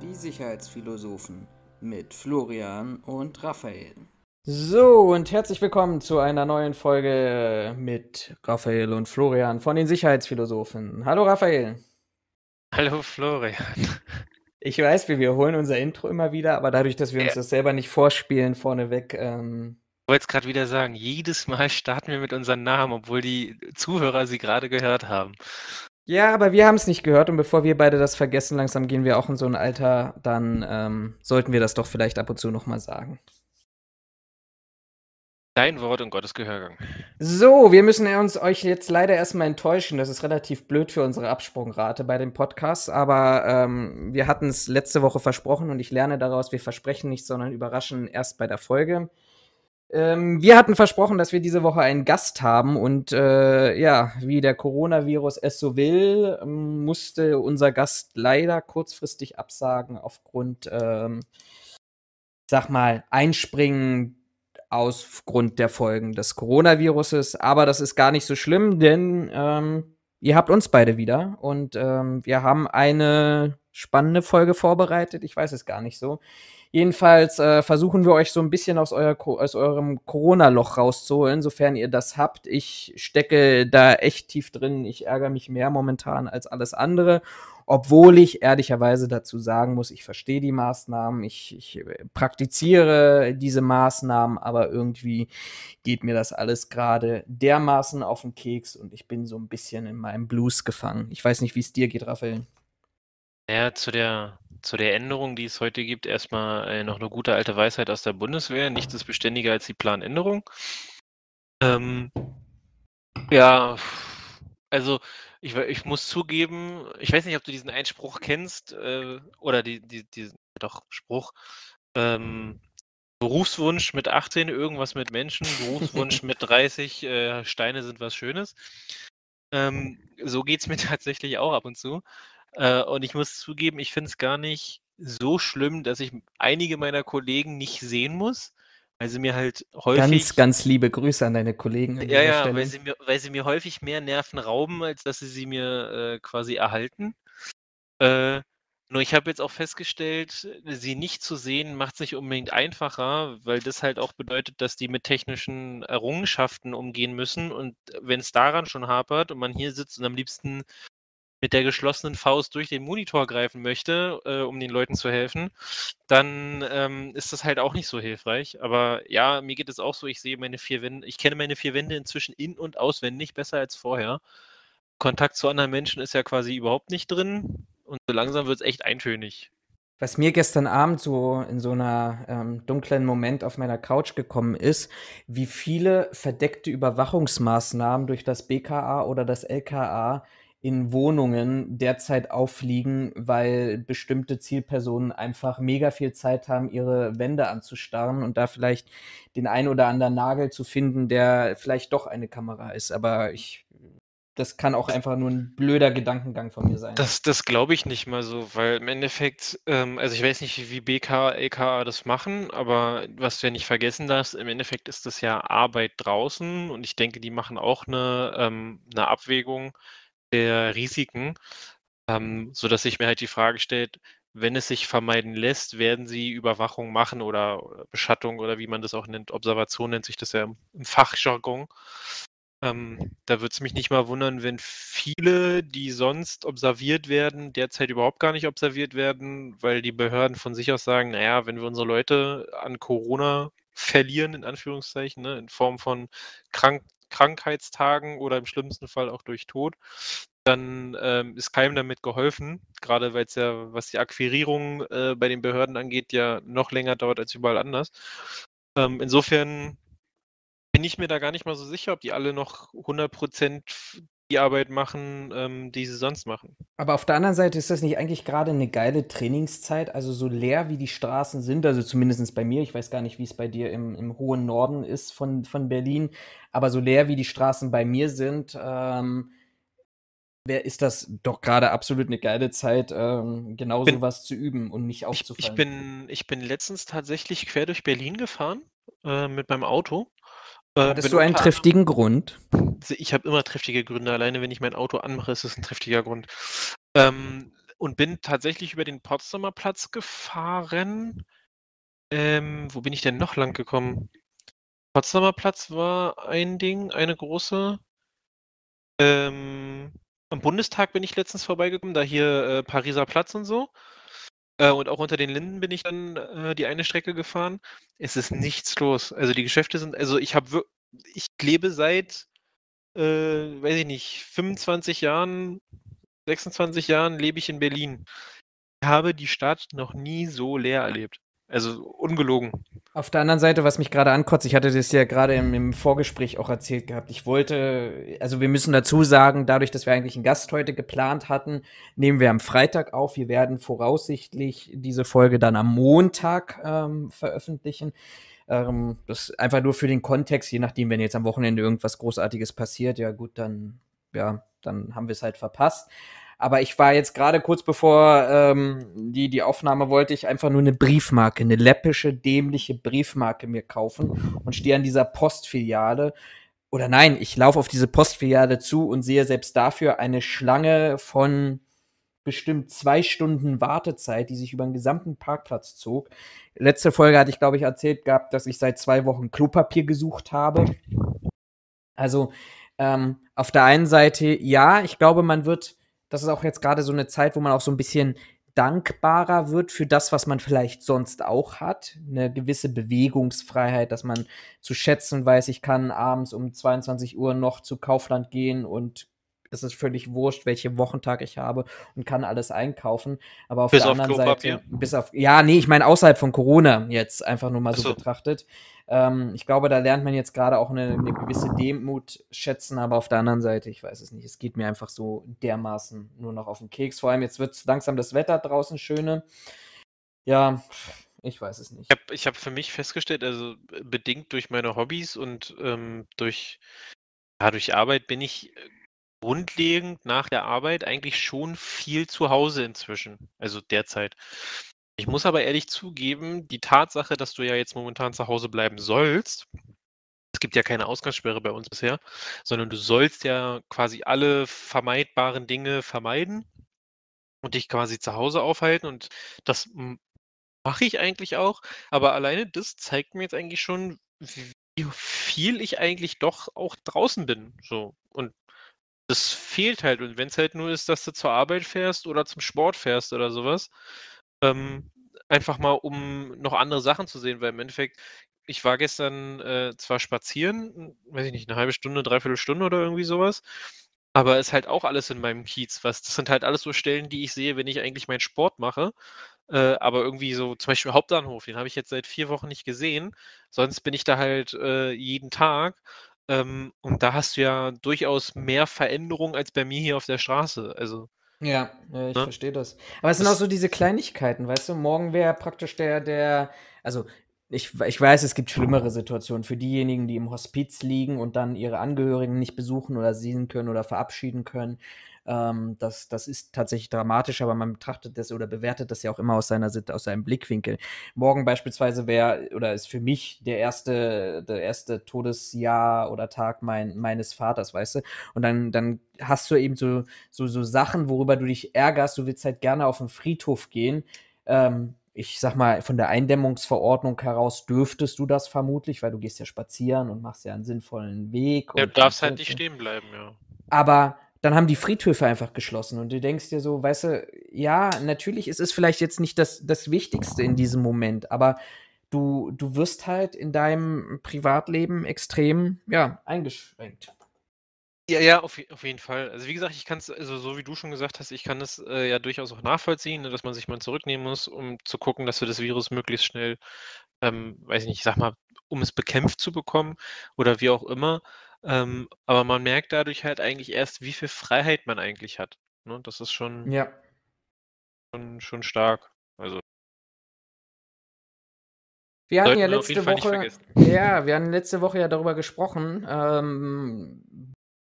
Die Sicherheitsphilosophen mit Florian und Raphael. So, und herzlich willkommen zu einer neuen Folge mit Raphael und Florian von den Sicherheitsphilosophen. Hallo Raphael. Hallo Florian. Ich weiß, wir holen unser Intro immer wieder, aber dadurch, dass wir uns das selber nicht vorspielen vorneweg. Ähm, ich wollte es gerade wieder sagen, jedes Mal starten wir mit unseren Namen, obwohl die Zuhörer sie gerade gehört haben. Ja, aber wir haben es nicht gehört und bevor wir beide das vergessen, langsam gehen wir auch in so ein Alter, dann ähm, sollten wir das doch vielleicht ab und zu nochmal sagen. Dein Wort und Gottes Gehörgang. So, wir müssen uns euch jetzt leider erstmal enttäuschen. Das ist relativ blöd für unsere Absprungrate bei dem Podcast, aber ähm, wir hatten es letzte Woche versprochen und ich lerne daraus, wir versprechen nicht, sondern überraschen erst bei der Folge. Ähm, wir hatten versprochen, dass wir diese Woche einen Gast haben und äh, ja, wie der Coronavirus es so will, ähm, musste unser Gast leider kurzfristig absagen aufgrund, ähm, sag mal, Einspringen ausgrund der Folgen des Coronaviruses. Aber das ist gar nicht so schlimm, denn ähm, ihr habt uns beide wieder und ähm, wir haben eine spannende Folge vorbereitet. Ich weiß es gar nicht so. Jedenfalls äh, versuchen wir euch so ein bisschen aus, euer, aus eurem Corona-Loch rauszuholen, sofern ihr das habt. Ich stecke da echt tief drin. Ich ärgere mich mehr momentan als alles andere obwohl ich ehrlicherweise dazu sagen muss, ich verstehe die Maßnahmen, ich, ich äh, praktiziere diese Maßnahmen, aber irgendwie geht mir das alles gerade dermaßen auf den Keks und ich bin so ein bisschen in meinem Blues gefangen. Ich weiß nicht, wie es dir geht, Raphael. Ja, zu der, zu der Änderung, die es heute gibt, erstmal äh, noch eine gute alte Weisheit aus der Bundeswehr. Nichts ist beständiger als die Planänderung. Ähm, ja, also ich, ich, muss zugeben, ich weiß nicht, ob du diesen Einspruch kennst äh, oder die, die, diesen doch, Spruch. Ähm, Berufswunsch mit 18, irgendwas mit Menschen, Berufswunsch mit 30, äh, Steine sind was Schönes. Ähm, so geht es mir tatsächlich auch ab und zu. Äh, und ich muss zugeben, ich finde es gar nicht so schlimm, dass ich einige meiner Kollegen nicht sehen muss weil sie mir halt häufig. Ganz, ganz liebe Grüße an deine Kollegen. An ja, ja, weil sie, mir, weil sie mir häufig mehr Nerven rauben, als dass sie sie mir äh, quasi erhalten. Äh, nur ich habe jetzt auch festgestellt, sie nicht zu sehen, macht es nicht unbedingt einfacher, weil das halt auch bedeutet, dass die mit technischen Errungenschaften umgehen müssen. Und wenn es daran schon hapert und man hier sitzt und am liebsten mit der geschlossenen Faust durch den Monitor greifen möchte, äh, um den Leuten zu helfen, dann ähm, ist das halt auch nicht so hilfreich. Aber ja, mir geht es auch so, ich sehe meine vier Wände, ich kenne meine vier Wände inzwischen in- und auswendig besser als vorher. Kontakt zu anderen Menschen ist ja quasi überhaupt nicht drin und so langsam wird es echt eintönig. Was mir gestern Abend so in so einer ähm, dunklen Moment auf meiner Couch gekommen ist, wie viele verdeckte Überwachungsmaßnahmen durch das BKA oder das LKA in Wohnungen derzeit auffliegen, weil bestimmte Zielpersonen einfach mega viel Zeit haben, ihre Wände anzustarren und da vielleicht den ein oder anderen Nagel zu finden, der vielleicht doch eine Kamera ist. Aber ich, das kann auch einfach nur ein blöder Gedankengang von mir sein. Das, das glaube ich nicht mal so, weil im Endeffekt, ähm, also ich weiß nicht, wie BK, LKA e das machen, aber was du ja nicht vergessen darfst, im Endeffekt ist das ja Arbeit draußen und ich denke, die machen auch eine, ähm, eine Abwägung der Risiken, ähm, sodass sich mir halt die Frage stellt, wenn es sich vermeiden lässt, werden sie Überwachung machen oder, Beschattung oder wie man das auch nennt. Observation nennt sich das ja im Fachjargon. Ähm, da würde es mich nicht mal wundern, wenn viele, die sonst observiert werden, derzeit überhaupt gar nicht observiert werden, weil die Behörden von sich aus sagen, naja, wenn wir unsere Leute an Corona verlieren, in Anführungszeichen, ne, in Form von krank Krankheitstagen oder im schlimmsten Fall auch durch Tod, dann ähm, ist keinem damit geholfen, gerade weil es ja, was die Akquirierung äh, bei den Behörden angeht, ja noch länger dauert als überall anders. Ähm, insofern bin ich mir da gar nicht mal so sicher, ob die alle noch 100% die Arbeit machen, ähm, die sie sonst machen. Aber auf der anderen Seite ist das nicht eigentlich gerade eine geile Trainingszeit? Also so leer wie die Straßen sind, also zumindest bei mir, ich weiß gar nicht, wie es bei dir im, im hohen Norden ist von, von Berlin, aber so leer wie die Straßen bei mir sind, ähm, Wer ist das doch gerade absolut eine geile Zeit, ähm, genau bin, sowas zu üben und nicht aufzufallen? Ich, ich, bin, ich bin letztens tatsächlich quer durch Berlin gefahren äh, mit meinem Auto äh, Hattest du einen triftigen Grund? Ich habe immer triftige Gründe. Alleine, wenn ich mein Auto anmache, ist es ein triftiger Grund. Ähm, und bin tatsächlich über den Potsdamer Platz gefahren. Ähm, wo bin ich denn noch lang gekommen? Potsdamer Platz war ein Ding, eine große. Ähm, am Bundestag bin ich letztens vorbeigekommen, da hier äh, Pariser Platz und so. Äh, und auch unter den Linden bin ich dann äh, die eine Strecke gefahren. Es ist nichts los. Also die Geschäfte sind, also ich habe ich lebe seit, äh, weiß ich nicht, 25 Jahren, 26 Jahren lebe ich in Berlin. Ich habe die Stadt noch nie so leer erlebt. Also ungelogen. Auf der anderen Seite, was mich gerade ankotzt, ich hatte das ja gerade im, im, Vorgespräch auch erzählt gehabt. Ich wollte, also wir müssen dazu sagen, dadurch, dass wir eigentlich einen Gast heute geplant hatten, nehmen wir am Freitag auf. Wir werden voraussichtlich diese Folge dann am Montag ähm, veröffentlichen. Ähm, das einfach nur für den Kontext, je nachdem, wenn jetzt am Wochenende irgendwas Großartiges passiert, ja gut, dann, ja, dann haben wir es halt verpasst. Aber ich war jetzt gerade kurz bevor ähm, die, die Aufnahme wollte ich einfach nur eine Briefmarke, eine läppische, dämliche Briefmarke mir kaufen und stehe an dieser Postfiliale. Oder nein, ich laufe auf diese Postfiliale zu und sehe selbst dafür eine Schlange von bestimmt zwei Stunden Wartezeit, die sich über den gesamten Parkplatz zog. Letzte Folge hatte ich, glaube ich, erzählt gehabt, dass ich seit zwei Wochen Klopapier gesucht habe. Also ähm, auf der einen Seite, ja, ich glaube, man wird das ist auch jetzt gerade so eine Zeit, wo man auch so ein bisschen dankbarer wird für das, was man vielleicht sonst auch hat. Eine gewisse Bewegungsfreiheit, dass man zu schätzen weiß, ich kann abends um 22 Uhr noch zu Kaufland gehen und es ist völlig wurscht, welche Wochentag ich habe und kann alles einkaufen. Aber auf bis der auf anderen Klopapier. Seite, bis auf, ja, nee, ich meine außerhalb von Corona jetzt einfach nur mal so, so. betrachtet. Ähm, ich glaube, da lernt man jetzt gerade auch eine, eine, gewisse Demut schätzen, aber auf der anderen Seite, ich weiß es nicht, es geht mir einfach so dermaßen nur noch auf den Keks. Vor allem jetzt wird es langsam das Wetter draußen schöne. Ja, ich weiß es nicht. Ich habe hab für mich festgestellt, also bedingt durch meine Hobbys und ähm, durch, ja, durch Arbeit bin ich äh, grundlegend nach der Arbeit eigentlich schon viel zu Hause inzwischen, also derzeit. Ich muss aber ehrlich zugeben, die Tatsache, dass du ja jetzt momentan zu Hause bleiben sollst, es gibt ja keine Ausgangssperre bei uns bisher, sondern du sollst ja quasi alle vermeidbaren Dinge vermeiden und dich quasi zu Hause aufhalten und das mache ich eigentlich auch, aber alleine das zeigt mir jetzt eigentlich schon, wie viel ich eigentlich doch auch draußen bin, so und das fehlt halt. Und wenn es halt nur ist, dass du zur Arbeit fährst oder zum Sport fährst oder sowas, ähm, mhm. einfach mal, um noch andere Sachen zu sehen, weil im Endeffekt, ich war gestern äh, zwar spazieren, hm, weiß ich nicht, eine halbe Stunde, dreiviertel Stunde oder irgendwie sowas, aber ist halt auch alles in meinem Kiez. Was, das sind halt alles so Stellen, die ich sehe, wenn ich eigentlich meinen Sport mache. Äh, aber irgendwie so, zum Beispiel Hauptbahnhof, den habe ich jetzt seit vier Wochen nicht gesehen. Sonst bin ich da halt äh, jeden Tag. Ähm, und da hast du ja durchaus mehr Veränderung als bei mir hier auf der Straße. Also. Ja, ich ne? verstehe das. Aber es das sind auch so diese Kleinigkeiten, weißt du? Morgen wäre praktisch der, der, also ich, ich, weiß, es gibt schlimmere Situationen für diejenigen, die im Hospiz liegen und dann ihre Angehörigen nicht besuchen oder sehen können oder verabschieden können. Ähm, das, das ist tatsächlich dramatisch, aber man betrachtet das oder bewertet das ja auch immer aus, seiner, aus seinem Blickwinkel. Morgen beispielsweise wäre oder ist für mich der erste, der erste Todesjahr oder Tag mein, meines Vaters, weißt du? Und dann, dann hast du eben so, so, so Sachen, worüber du dich ärgerst. Du willst halt gerne auf den Friedhof gehen. Ähm, ich sag mal, von der Eindämmungsverordnung heraus dürftest du das vermutlich, weil du gehst ja spazieren und machst ja einen sinnvollen Weg. Ja, du darfst halt nicht stehen bleiben, ja. Aber dann haben die Friedhöfe einfach geschlossen. Und du denkst dir so, weißt du, ja, natürlich ist es vielleicht jetzt nicht das, das Wichtigste in diesem Moment, aber du, du wirst halt in deinem Privatleben extrem, ja, eingeschränkt. Ja, ja, auf, auf jeden Fall. Also wie gesagt, ich kann es, also so wie du schon gesagt hast, ich kann es äh, ja durchaus auch nachvollziehen, ne, dass man sich mal zurücknehmen muss, um zu gucken, dass wir das Virus möglichst schnell, ähm, weiß ich nicht, ich sag mal, um es bekämpft zu bekommen oder wie auch immer. Ähm, aber man merkt dadurch halt eigentlich erst, wie viel Freiheit man eigentlich hat. Ne? Das ist schon, ja. schon, schon stark. Also. Wir hatten ja letzte Woche, ja, wir hatten letzte Woche ja darüber gesprochen, ähm,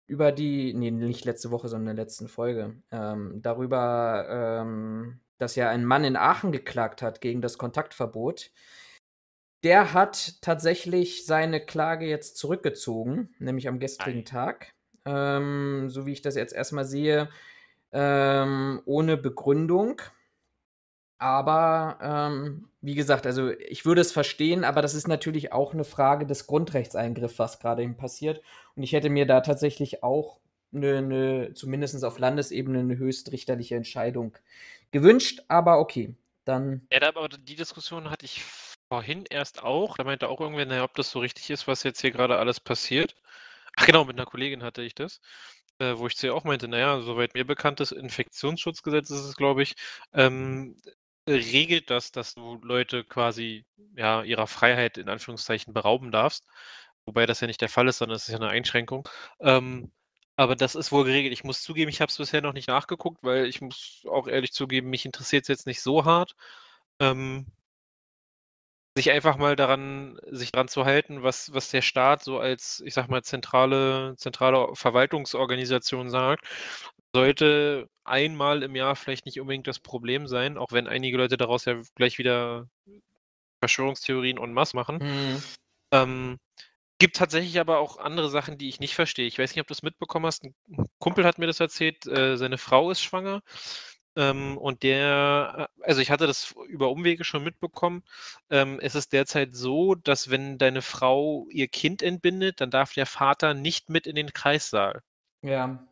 über die, nee, nicht letzte Woche, sondern in der letzten Folge, ähm, darüber, ähm, dass ja ein Mann in Aachen geklagt hat gegen das Kontaktverbot der hat tatsächlich seine Klage jetzt zurückgezogen, nämlich am gestrigen Nein. Tag. Ähm, so wie ich das jetzt erstmal sehe, ähm, ohne Begründung. Aber ähm, wie gesagt, also ich würde es verstehen, aber das ist natürlich auch eine Frage des Grundrechtseingriffs, was gerade eben passiert. Und ich hätte mir da tatsächlich auch eine, eine zumindest auf Landesebene, eine höchstrichterliche Entscheidung gewünscht. Aber okay, dann. Ja, aber die Diskussion hatte ich vorhin erst auch, da meinte auch irgendwer, naja, ob das so richtig ist, was jetzt hier gerade alles passiert. Ach genau, mit einer Kollegin hatte ich das, äh, wo ich zu ihr auch meinte, naja, soweit mir bekannt ist, Infektionsschutzgesetz ist es, glaube ich, ähm, regelt das, dass du Leute quasi ja, ihrer Freiheit in Anführungszeichen berauben darfst. Wobei das ja nicht der Fall ist, sondern es ist ja eine Einschränkung. Ähm, aber das ist wohl geregelt. Ich muss zugeben, ich habe es bisher noch nicht nachgeguckt, weil ich muss auch ehrlich zugeben, mich interessiert es jetzt nicht so hart. Ähm, sich einfach mal daran, sich daran zu halten, was, was der Staat so als, ich sag mal, zentrale, zentrale Verwaltungsorganisation sagt, sollte einmal im Jahr vielleicht nicht unbedingt das Problem sein, auch wenn einige Leute daraus ja gleich wieder Verschwörungstheorien en masse machen. Mhm. Ähm, gibt tatsächlich aber auch andere Sachen, die ich nicht verstehe. Ich weiß nicht, ob du es mitbekommen hast. Ein Kumpel hat mir das erzählt, äh, seine Frau ist schwanger ähm, und der, äh, also ich hatte das über Umwege schon mitbekommen. Ähm, es ist derzeit so, dass wenn deine Frau ihr Kind entbindet, dann darf der Vater nicht mit in den Kreissaal. Ja.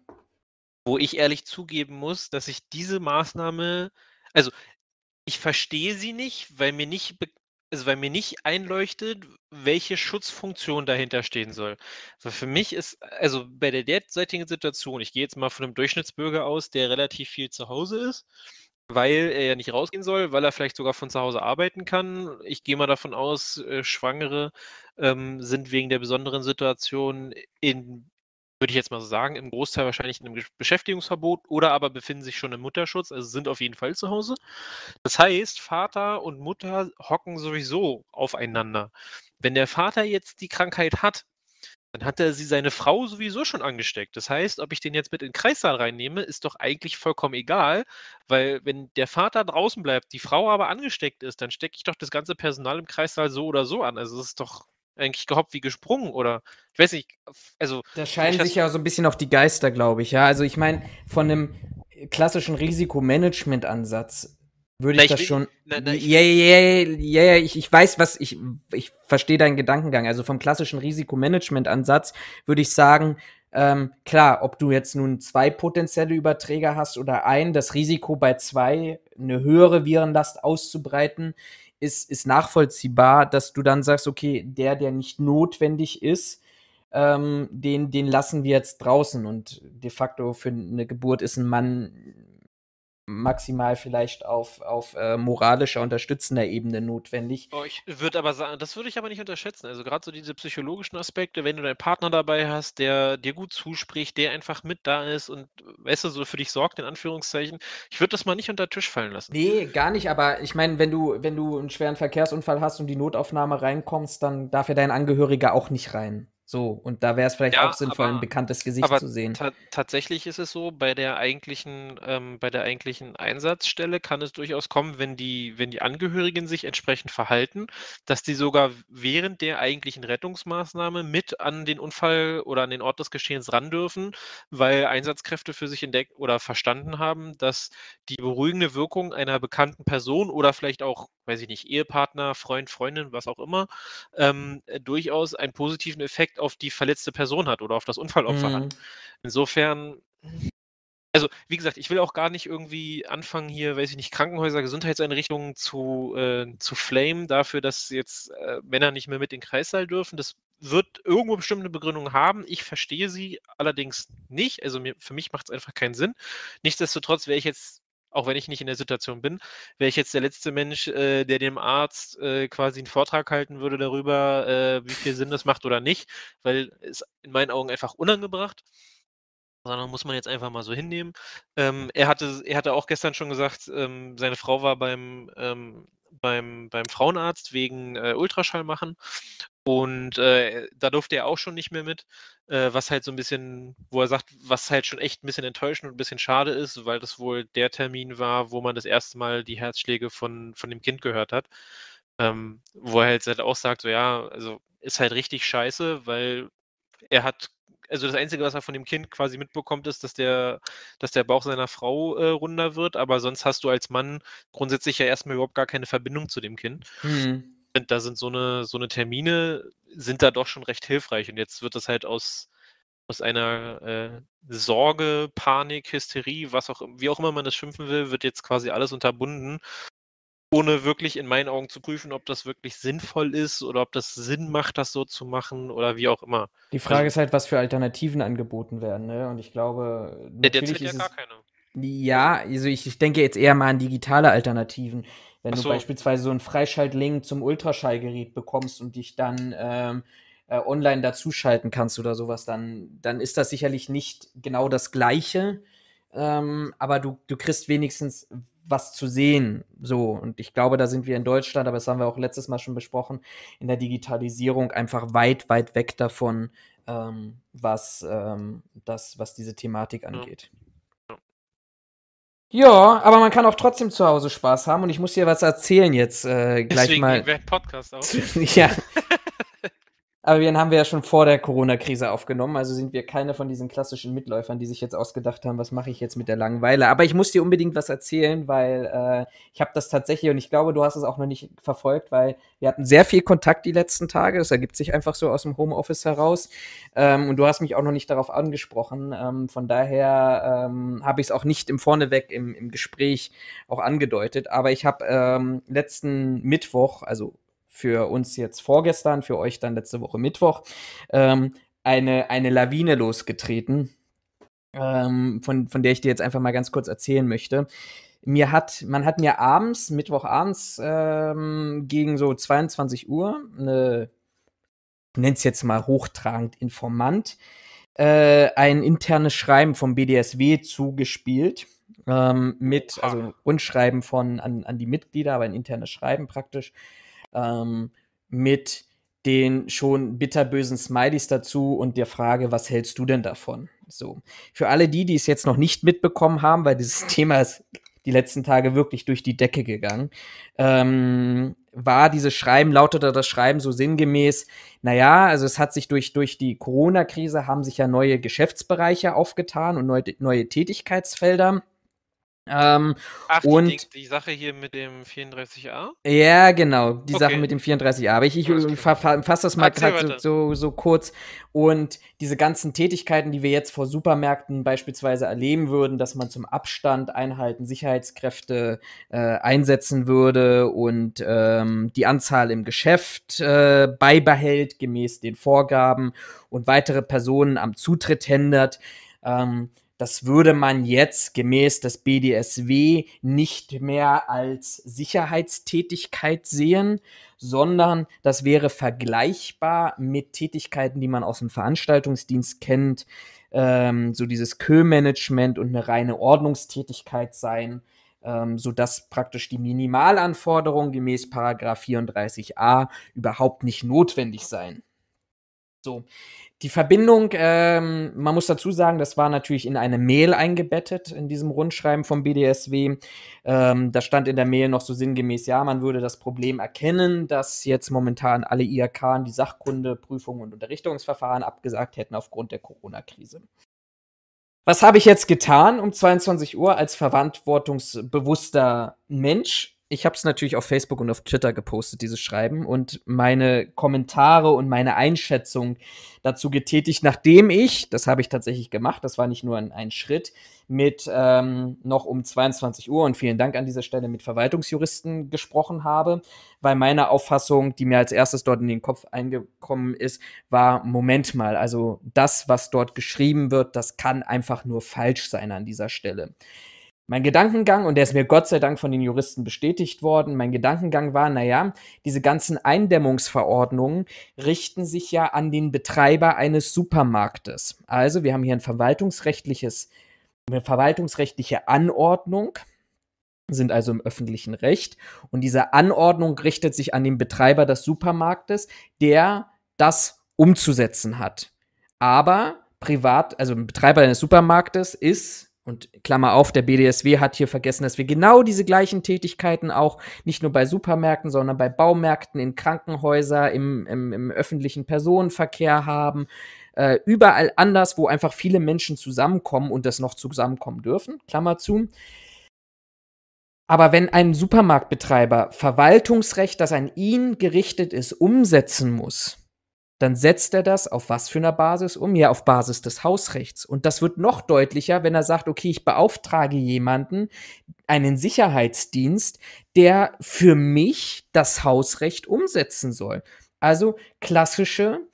Wo ich ehrlich zugeben muss, dass ich diese Maßnahme, also ich verstehe sie nicht, weil mir nicht also weil mir nicht einleuchtet, welche Schutzfunktion dahinter stehen soll. Also für mich ist, also bei der derzeitigen Situation, ich gehe jetzt mal von einem Durchschnittsbürger aus, der relativ viel zu Hause ist, weil er ja nicht rausgehen soll, weil er vielleicht sogar von zu Hause arbeiten kann. Ich gehe mal davon aus, äh, Schwangere ähm, sind wegen der besonderen Situation in würde ich jetzt mal so sagen, im Großteil wahrscheinlich in einem Beschäftigungsverbot oder aber befinden sich schon im Mutterschutz, also sind auf jeden Fall zu Hause. Das heißt, Vater und Mutter hocken sowieso aufeinander. Wenn der Vater jetzt die Krankheit hat, dann hat er sie seine Frau sowieso schon angesteckt. Das heißt, ob ich den jetzt mit in den Kreissaal reinnehme, ist doch eigentlich vollkommen egal, weil wenn der Vater draußen bleibt, die Frau aber angesteckt ist, dann stecke ich doch das ganze Personal im Kreissaal so oder so an. Also es ist doch eigentlich gehoppt wie gesprungen oder ich weiß nicht, also. Da scheinen sich ja so ein bisschen auf die Geister, glaube ich, ja. Also ich meine, von einem klassischen Risikomanagement-Ansatz würde ich das schon. Ja, ja, ja, ja, ich, weiß, was, ich, ich verstehe deinen Gedankengang. Also vom klassischen Risikomanagement-Ansatz würde ich sagen, ähm, klar, ob du jetzt nun zwei potenzielle Überträger hast oder ein, das Risiko bei zwei, eine höhere Virenlast auszubreiten, ist, ist nachvollziehbar, dass du dann sagst, okay, der, der nicht notwendig ist, ähm, den, den lassen wir jetzt draußen. Und de facto für eine Geburt ist ein Mann maximal vielleicht auf, auf äh, moralischer, unterstützender Ebene notwendig. Oh, ich würde aber sagen, das würde ich aber nicht unterschätzen. Also gerade so diese psychologischen Aspekte, wenn du deinen Partner dabei hast, der dir gut zuspricht, der einfach mit da ist und weißt du, so für dich sorgt, in Anführungszeichen. Ich würde das mal nicht unter den Tisch fallen lassen. Nee, gar nicht, aber ich meine, wenn du, wenn du einen schweren Verkehrsunfall hast und die Notaufnahme reinkommst, dann darf ja dein Angehöriger auch nicht rein. So, und da wäre es vielleicht ja, auch sinnvoll, aber, ein bekanntes Gesicht zu sehen. Ta tatsächlich ist es so, bei der eigentlichen, ähm, bei der eigentlichen Einsatzstelle kann es durchaus kommen, wenn die, wenn die Angehörigen sich entsprechend verhalten, dass die sogar während der eigentlichen Rettungsmaßnahme mit an den Unfall oder an den Ort des Geschehens ran dürfen, weil Einsatzkräfte für sich entdeckt oder verstanden haben, dass die beruhigende Wirkung einer bekannten Person oder vielleicht auch, weiß ich nicht, Ehepartner, Freund, Freundin, was auch immer, ähm, durchaus einen positiven Effekt direkt auf die verletzte Person hat oder auf das Unfallopfer mhm. hat. Insofern, also wie gesagt, ich will auch gar nicht irgendwie anfangen, hier, weiß ich nicht, Krankenhäuser, Gesundheitseinrichtungen zu, äh, zu flamen dafür, dass jetzt äh, Männer nicht mehr mit in den Kreissaal dürfen. Das wird irgendwo bestimmt eine Begründung haben. Ich verstehe sie allerdings nicht. Also mir, für mich macht es einfach keinen Sinn. Nichtsdestotrotz wäre ich jetzt auch wenn ich nicht in der Situation bin, wäre ich jetzt der letzte Mensch, äh, der dem Arzt äh, quasi einen Vortrag halten würde darüber, äh, wie viel Sinn das macht oder nicht, weil es in meinen Augen einfach unangebracht sondern muss man jetzt einfach mal so hinnehmen. Ähm, er, hatte, er hatte auch gestern schon gesagt, ähm, seine Frau war beim, ähm, beim, beim Frauenarzt wegen äh, Ultraschall machen und äh, da durfte er auch schon nicht mehr mit, äh, was halt so ein bisschen, wo er sagt, was halt schon echt ein bisschen enttäuschend und ein bisschen schade ist, weil das wohl der Termin war, wo man das erste Mal die Herzschläge von, von dem Kind gehört hat. Ähm, wo er halt, halt auch sagt, so ja, also ist halt richtig scheiße, weil er hat, also das Einzige, was er von dem Kind quasi mitbekommt, ist, dass der, dass der Bauch seiner Frau äh, runder wird, aber sonst hast du als Mann grundsätzlich ja erstmal überhaupt gar keine Verbindung zu dem Kind. Mhm finde, da sind so eine, so eine Termine, sind da doch schon recht hilfreich. Und jetzt wird das halt aus, aus einer äh, Sorge, Panik, Hysterie, was auch, wie auch immer man das schimpfen will, wird jetzt quasi alles unterbunden, ohne wirklich in meinen Augen zu prüfen, ob das wirklich sinnvoll ist oder ob das Sinn macht, das so zu machen oder wie auch immer. Die also Frage also, ist halt, was für Alternativen angeboten werden, ne? Und ich glaube, natürlich ja, derzeit ist ja gar es, keine. Ja, also ich, ich denke jetzt eher mal an digitale Alternativen. Wenn so. du beispielsweise so einen Freischaltlink zum Ultraschallgerät bekommst und dich dann ähm, äh, online dazuschalten kannst oder sowas, dann, dann ist das sicherlich nicht genau das Gleiche. Ähm, aber du, du kriegst wenigstens was zu sehen. So, und ich glaube, da sind wir in Deutschland, aber das haben wir auch letztes Mal schon besprochen, in der Digitalisierung einfach weit, weit weg davon, ähm, was, ähm, das, was diese Thematik angeht. Ja. Ja, aber man kann auch trotzdem zu Hause Spaß haben und ich muss dir was erzählen jetzt äh, gleich Deswegen mal. Podcast auch. ja, aber den haben wir ja schon vor der Corona-Krise aufgenommen. Also sind wir keine von diesen klassischen Mitläufern, die sich jetzt ausgedacht haben, was mache ich jetzt mit der Langeweile. Aber ich muss dir unbedingt was erzählen, weil äh, ich habe das tatsächlich und ich glaube, du hast es auch noch nicht verfolgt, weil wir hatten sehr viel Kontakt die letzten Tage. Das ergibt sich einfach so aus dem Homeoffice heraus. Ähm, und du hast mich auch noch nicht darauf angesprochen. Ähm, von daher ähm, habe ich es auch nicht im Vorneweg im, im Gespräch auch angedeutet. Aber ich habe ähm, letzten Mittwoch, also für uns jetzt vorgestern, für euch dann letzte Woche Mittwoch, ähm, eine, eine Lawine losgetreten, ähm, von, von der ich dir jetzt einfach mal ganz kurz erzählen möchte. Mir hat, man hat mir abends, Mittwochabends, ähm, gegen so 22 Uhr, eine, es jetzt mal hochtragend Informant, äh, ein internes Schreiben vom BDSW zugespielt. Ähm, mit, also Unschreiben von an, an die Mitglieder, aber ein internes Schreiben praktisch, ähm, mit den schon bitterbösen Smileys dazu und der Frage, was hältst du denn davon? So. Für alle die, die es jetzt noch nicht mitbekommen haben, weil dieses Thema ist die letzten Tage wirklich durch die Decke gegangen, ähm, war dieses Schreiben, lautete das Schreiben so sinngemäß, naja, also es hat sich durch, durch die Corona-Krise haben sich ja neue Geschäftsbereiche aufgetan und neue, neue Tätigkeitsfelder. Ähm, Ach, und die, die, Sache hier mit dem 34a? Ja, genau, die okay. Sache mit dem 34a. Aber ich, ich fasse das mal gerade so, so, so, kurz. Und diese ganzen Tätigkeiten, die wir jetzt vor Supermärkten beispielsweise erleben würden, dass man zum Abstand einhalten, Sicherheitskräfte äh, einsetzen würde und ähm, die Anzahl im Geschäft äh, beibehält, gemäß den Vorgaben und weitere Personen am Zutritt hindert. Ähm, das würde man jetzt gemäß des BDSW nicht mehr als Sicherheitstätigkeit sehen, sondern das wäre vergleichbar mit Tätigkeiten, die man aus dem Veranstaltungsdienst kennt, ähm, so dieses Kö-Management und eine reine Ordnungstätigkeit sein, ähm, sodass praktisch die Minimalanforderungen gemäß Paragraph 34a überhaupt nicht notwendig seien. So. Die Verbindung, ähm, man muss dazu sagen, das war natürlich in eine Mail eingebettet, in diesem Rundschreiben vom BDSW. Ähm, da stand in der Mail noch so sinngemäß, ja, man würde das Problem erkennen, dass jetzt momentan alle IRK die Sachkunde, Prüfungen und Unterrichtungsverfahren abgesagt hätten aufgrund der Corona-Krise. Was habe ich jetzt getan um 22 Uhr als verantwortungsbewusster Mensch? ich habe es natürlich auf Facebook und auf Twitter gepostet, dieses Schreiben, und meine Kommentare und meine Einschätzung dazu getätigt, nachdem ich, das habe ich tatsächlich gemacht, das war nicht nur ein, ein Schritt, mit ähm, noch um 22 Uhr und vielen Dank an dieser Stelle mit Verwaltungsjuristen gesprochen habe, weil meine Auffassung, die mir als erstes dort in den Kopf eingekommen ist, war, Moment mal, also das, was dort geschrieben wird, das kann einfach nur falsch sein an dieser Stelle. Mein Gedankengang, und der ist mir Gott sei Dank von den Juristen bestätigt worden, mein Gedankengang war, naja, diese ganzen Eindämmungsverordnungen richten sich ja an den Betreiber eines Supermarktes. Also wir haben hier ein verwaltungsrechtliches, eine verwaltungsrechtliche Anordnung, sind also im öffentlichen Recht. Und diese Anordnung richtet sich an den Betreiber des Supermarktes, der das umzusetzen hat. Aber privat, also ein Betreiber eines Supermarktes ist und Klammer auf, der BDSW hat hier vergessen, dass wir genau diese gleichen Tätigkeiten auch nicht nur bei Supermärkten, sondern bei Baumärkten, in Krankenhäusern, im, im, im, öffentlichen Personenverkehr haben. Äh, überall anders, wo einfach viele Menschen zusammenkommen und das noch zusammenkommen dürfen. Klammer zu. Aber wenn ein Supermarktbetreiber Verwaltungsrecht, das an ihn gerichtet ist, umsetzen muss, dann setzt er das auf was für einer Basis um? Ja, auf Basis des Hausrechts. Und das wird noch deutlicher, wenn er sagt, okay, ich beauftrage jemanden, einen Sicherheitsdienst, der für mich das Hausrecht umsetzen soll. Also klassische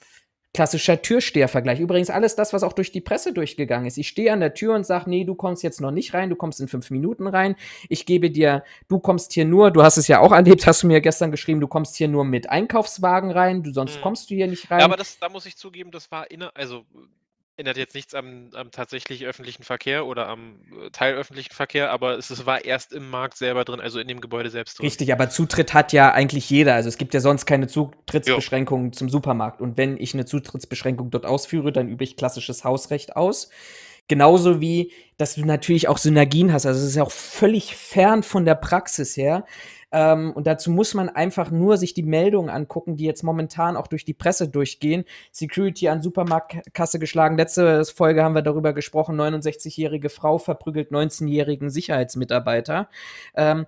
klassischer Türstehervergleich. Übrigens alles das, was auch durch die Presse durchgegangen ist. Ich stehe an der Tür und sage, nee, du kommst jetzt noch nicht rein, du kommst in fünf Minuten rein. Ich gebe dir, du kommst hier nur, du hast es ja auch erlebt, hast du mir gestern geschrieben, du kommst hier nur mit Einkaufswagen rein, du, sonst hm. kommst du hier nicht rein. Ja, aber das, da muss ich zugeben, das war inner, also ändert jetzt nichts am, am, tatsächlich öffentlichen Verkehr oder am äh, teilöffentlichen Verkehr, aber es, es, war erst im Markt selber drin, also in dem Gebäude selbst drin. Richtig, aber Zutritt hat ja eigentlich jeder. Also es gibt ja sonst keine Zutrittsbeschränkungen jo. zum Supermarkt. Und wenn ich eine Zutrittsbeschränkung dort ausführe, dann übe ich klassisches Hausrecht aus. Genauso wie, dass du natürlich auch Synergien hast. Also es ist ja auch völlig fern von der Praxis her, ähm, und dazu muss man einfach nur sich die Meldungen angucken, die jetzt momentan auch durch die Presse durchgehen. Security an Supermarktkasse geschlagen. Letzte Folge haben wir darüber gesprochen. 69-jährige Frau verprügelt 19-jährigen Sicherheitsmitarbeiter. Ähm,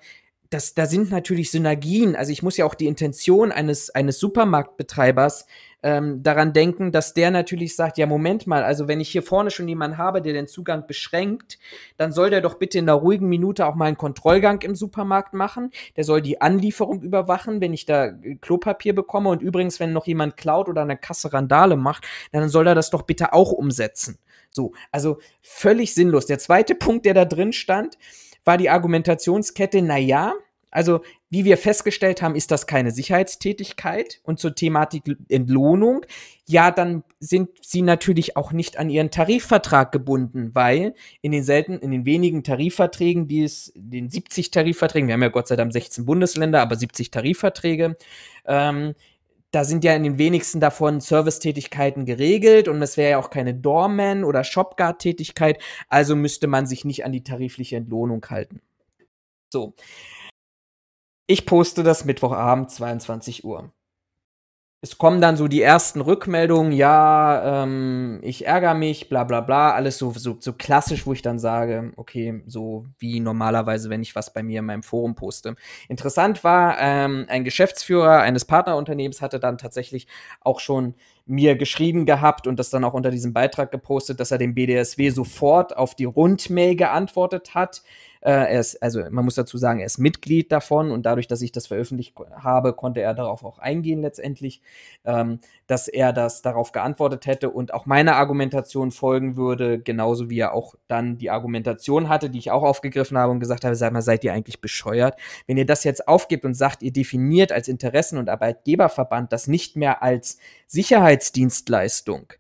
das, da sind natürlich Synergien. Also ich muss ja auch die Intention eines, eines Supermarktbetreibers ähm, daran denken, dass der natürlich sagt, ja, Moment mal, also wenn ich hier vorne schon jemanden habe, der den Zugang beschränkt, dann soll der doch bitte in einer ruhigen Minute auch mal einen Kontrollgang im Supermarkt machen. Der soll die Anlieferung überwachen, wenn ich da äh, Klopapier bekomme. Und übrigens, wenn noch jemand klaut oder eine Kasse Randale macht, dann soll er das doch bitte auch umsetzen. So, also völlig sinnlos. Der zweite Punkt, der da drin stand, war die Argumentationskette, naja, also wie wir festgestellt haben, ist das keine Sicherheitstätigkeit. Und zur Thematik Entlohnung, ja, dann sind sie natürlich auch nicht an ihren Tarifvertrag gebunden, weil in den selten, in den wenigen Tarifverträgen, die es, den 70 Tarifverträgen, wir haben ja Gott sei Dank 16 Bundesländer, aber 70 Tarifverträge, ähm, da sind ja in den wenigsten davon Servicetätigkeiten geregelt und es wäre ja auch keine Doorman- oder Shopguard-Tätigkeit, also müsste man sich nicht an die tarifliche Entlohnung halten. So. Ich poste das Mittwochabend 22 Uhr es kommen dann so die ersten Rückmeldungen, ja, ähm, ich ärgere mich, bla bla bla, alles so, so, so klassisch, wo ich dann sage, okay, so wie normalerweise, wenn ich was bei mir in meinem Forum poste. Interessant war, ähm, ein Geschäftsführer eines Partnerunternehmens hatte dann tatsächlich auch schon mir geschrieben gehabt und das dann auch unter diesem Beitrag gepostet, dass er dem BDSW sofort auf die Rundmail geantwortet hat äh, er ist, also man muss dazu sagen, er ist Mitglied davon und dadurch, dass ich das veröffentlicht habe, konnte er darauf auch eingehen letztendlich, ähm, dass er das darauf geantwortet hätte und auch meiner Argumentation folgen würde, genauso wie er auch dann die Argumentation hatte, die ich auch aufgegriffen habe und gesagt habe, sag mal, seid ihr eigentlich bescheuert? Wenn ihr das jetzt aufgibt und sagt, ihr definiert als Interessen- und Arbeitgeberverband das nicht mehr als Sicherheitsdienstleistung,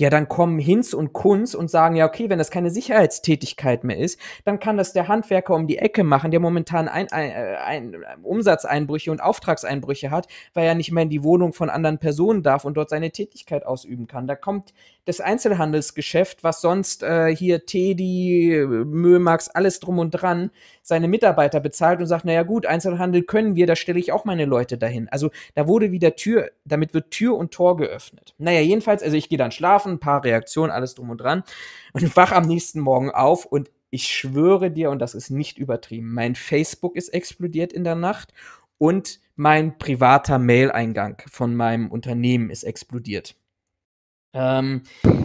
ja, dann kommen Hinz und Kunz und sagen, ja, okay, wenn das keine Sicherheitstätigkeit mehr ist, dann kann das der Handwerker um die Ecke machen, der momentan ein, ein, äh, ein, äh, Umsatzeinbrüche und Auftragseinbrüche hat, weil er nicht mehr in die Wohnung von anderen Personen darf und dort seine Tätigkeit ausüben kann. Da kommt das Einzelhandelsgeschäft, was sonst äh, hier Teddy, Möhmax, alles drum und dran seine Mitarbeiter bezahlt und sagt, naja gut, Einzelhandel können wir, da stelle ich auch meine Leute dahin. Also da wurde wieder Tür, damit wird Tür und Tor geöffnet. Naja, jedenfalls, also ich gehe dann schlafen, ein paar Reaktionen, alles drum und dran und wach am nächsten Morgen auf und ich schwöre dir, und das ist nicht übertrieben, mein Facebook ist explodiert in der Nacht und mein privater Mail-Eingang von meinem Unternehmen ist explodiert. Ähm,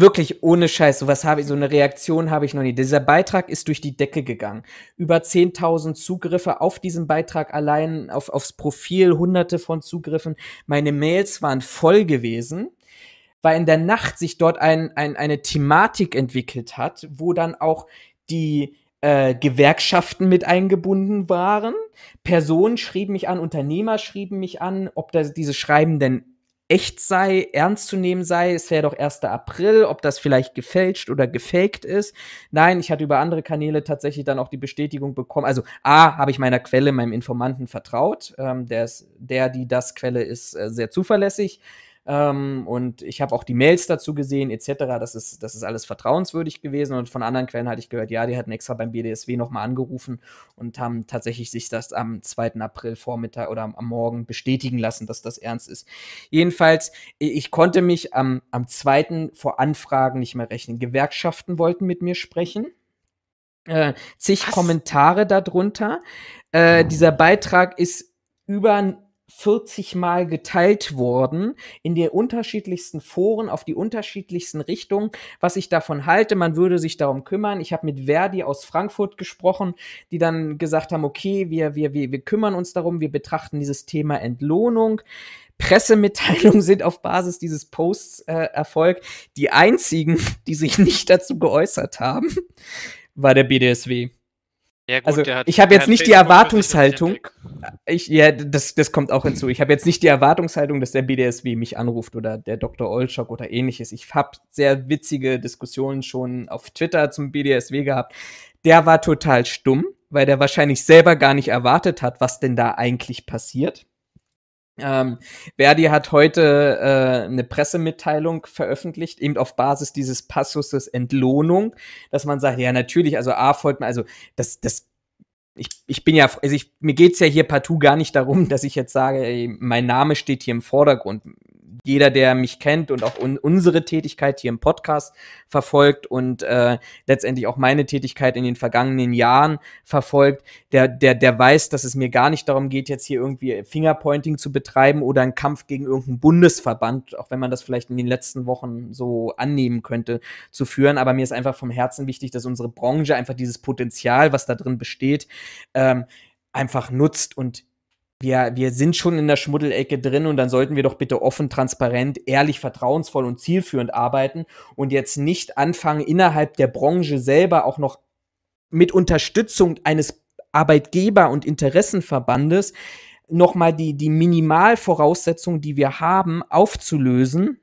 wirklich ohne Scheiß, sowas habe ich, so eine Reaktion habe ich noch nie. Dieser Beitrag ist durch die Decke gegangen. Über 10.000 Zugriffe auf diesen Beitrag allein, auf, aufs Profil, hunderte von Zugriffen. Meine Mails waren voll gewesen, weil in der Nacht sich dort ein, ein, eine Thematik entwickelt hat, wo dann auch die äh, Gewerkschaften mit eingebunden waren. Personen schrieben mich an, Unternehmer schrieben mich an, ob das, diese Schreiben denn echt sei, ernst zu nehmen sei. Es wäre doch 1. April, ob das vielleicht gefälscht oder gefaked ist. Nein, ich hatte über andere Kanäle tatsächlich dann auch die Bestätigung bekommen. Also A, habe ich meiner Quelle, meinem Informanten vertraut. Ähm, der, ist, der, die das Quelle ist, äh, sehr zuverlässig. Ähm, und ich habe auch die Mails dazu gesehen, etc. Das ist, das ist alles vertrauenswürdig gewesen. Und von anderen Quellen hatte ich gehört, ja, die hatten extra beim BDSW nochmal angerufen und haben tatsächlich sich das am 2. April Vormittag oder am, Morgen bestätigen lassen, dass das ernst ist. Jedenfalls, ich konnte mich am, am 2. vor Anfragen nicht mehr rechnen. Gewerkschaften wollten mit mir sprechen. Äh, zig Was? Kommentare darunter. Äh, dieser Beitrag ist über 40 Mal geteilt worden in den unterschiedlichsten Foren auf die unterschiedlichsten Richtungen, was ich davon halte. Man würde sich darum kümmern. Ich habe mit Verdi aus Frankfurt gesprochen, die dann gesagt haben, okay, wir, wir, wir, wir kümmern uns darum, wir betrachten dieses Thema Entlohnung. Pressemitteilungen sind auf Basis dieses Posts äh, erfolgt. Die einzigen, die sich nicht dazu geäußert haben, war der BDSW. Ja, gut, also hat, ich habe jetzt nicht die Erwartungshaltung. Ich, ja, das, das kommt auch hinzu. Ich habe jetzt nicht die Erwartungshaltung, dass der BDSW mich anruft oder der Dr. Olschok oder ähnliches. Ich habe sehr witzige Diskussionen schon auf Twitter zum BDSW gehabt. Der war total stumm, weil der wahrscheinlich selber gar nicht erwartet hat, was denn da eigentlich passiert. Ähm, Verdi hat heute äh, eine Pressemitteilung veröffentlicht, eben auf Basis dieses Passuses Entlohnung, dass man sagt, ja natürlich, also A folgt mir, also das, das ich, ich bin ja, also ich, mir geht's ja hier partout gar nicht darum, dass ich jetzt sage, ey, mein Name steht hier im Vordergrund jeder, der mich kennt und auch un unsere Tätigkeit hier im Podcast verfolgt und äh, letztendlich auch meine Tätigkeit in den vergangenen Jahren verfolgt, der, der, der weiß, dass es mir gar nicht darum geht, jetzt hier irgendwie Fingerpointing zu betreiben oder einen Kampf gegen irgendeinen Bundesverband, auch wenn man das vielleicht in den letzten Wochen so annehmen könnte, zu führen. Aber mir ist einfach vom Herzen wichtig, dass unsere Branche einfach dieses Potenzial, was da drin besteht, ähm, einfach nutzt und wir, wir sind schon in der Schmuddelecke drin und dann sollten wir doch bitte offen, transparent, ehrlich, vertrauensvoll und zielführend arbeiten und jetzt nicht anfangen, innerhalb der Branche selber auch noch mit Unterstützung eines Arbeitgeber- und Interessenverbandes nochmal die, die Minimalvoraussetzungen, die wir haben, aufzulösen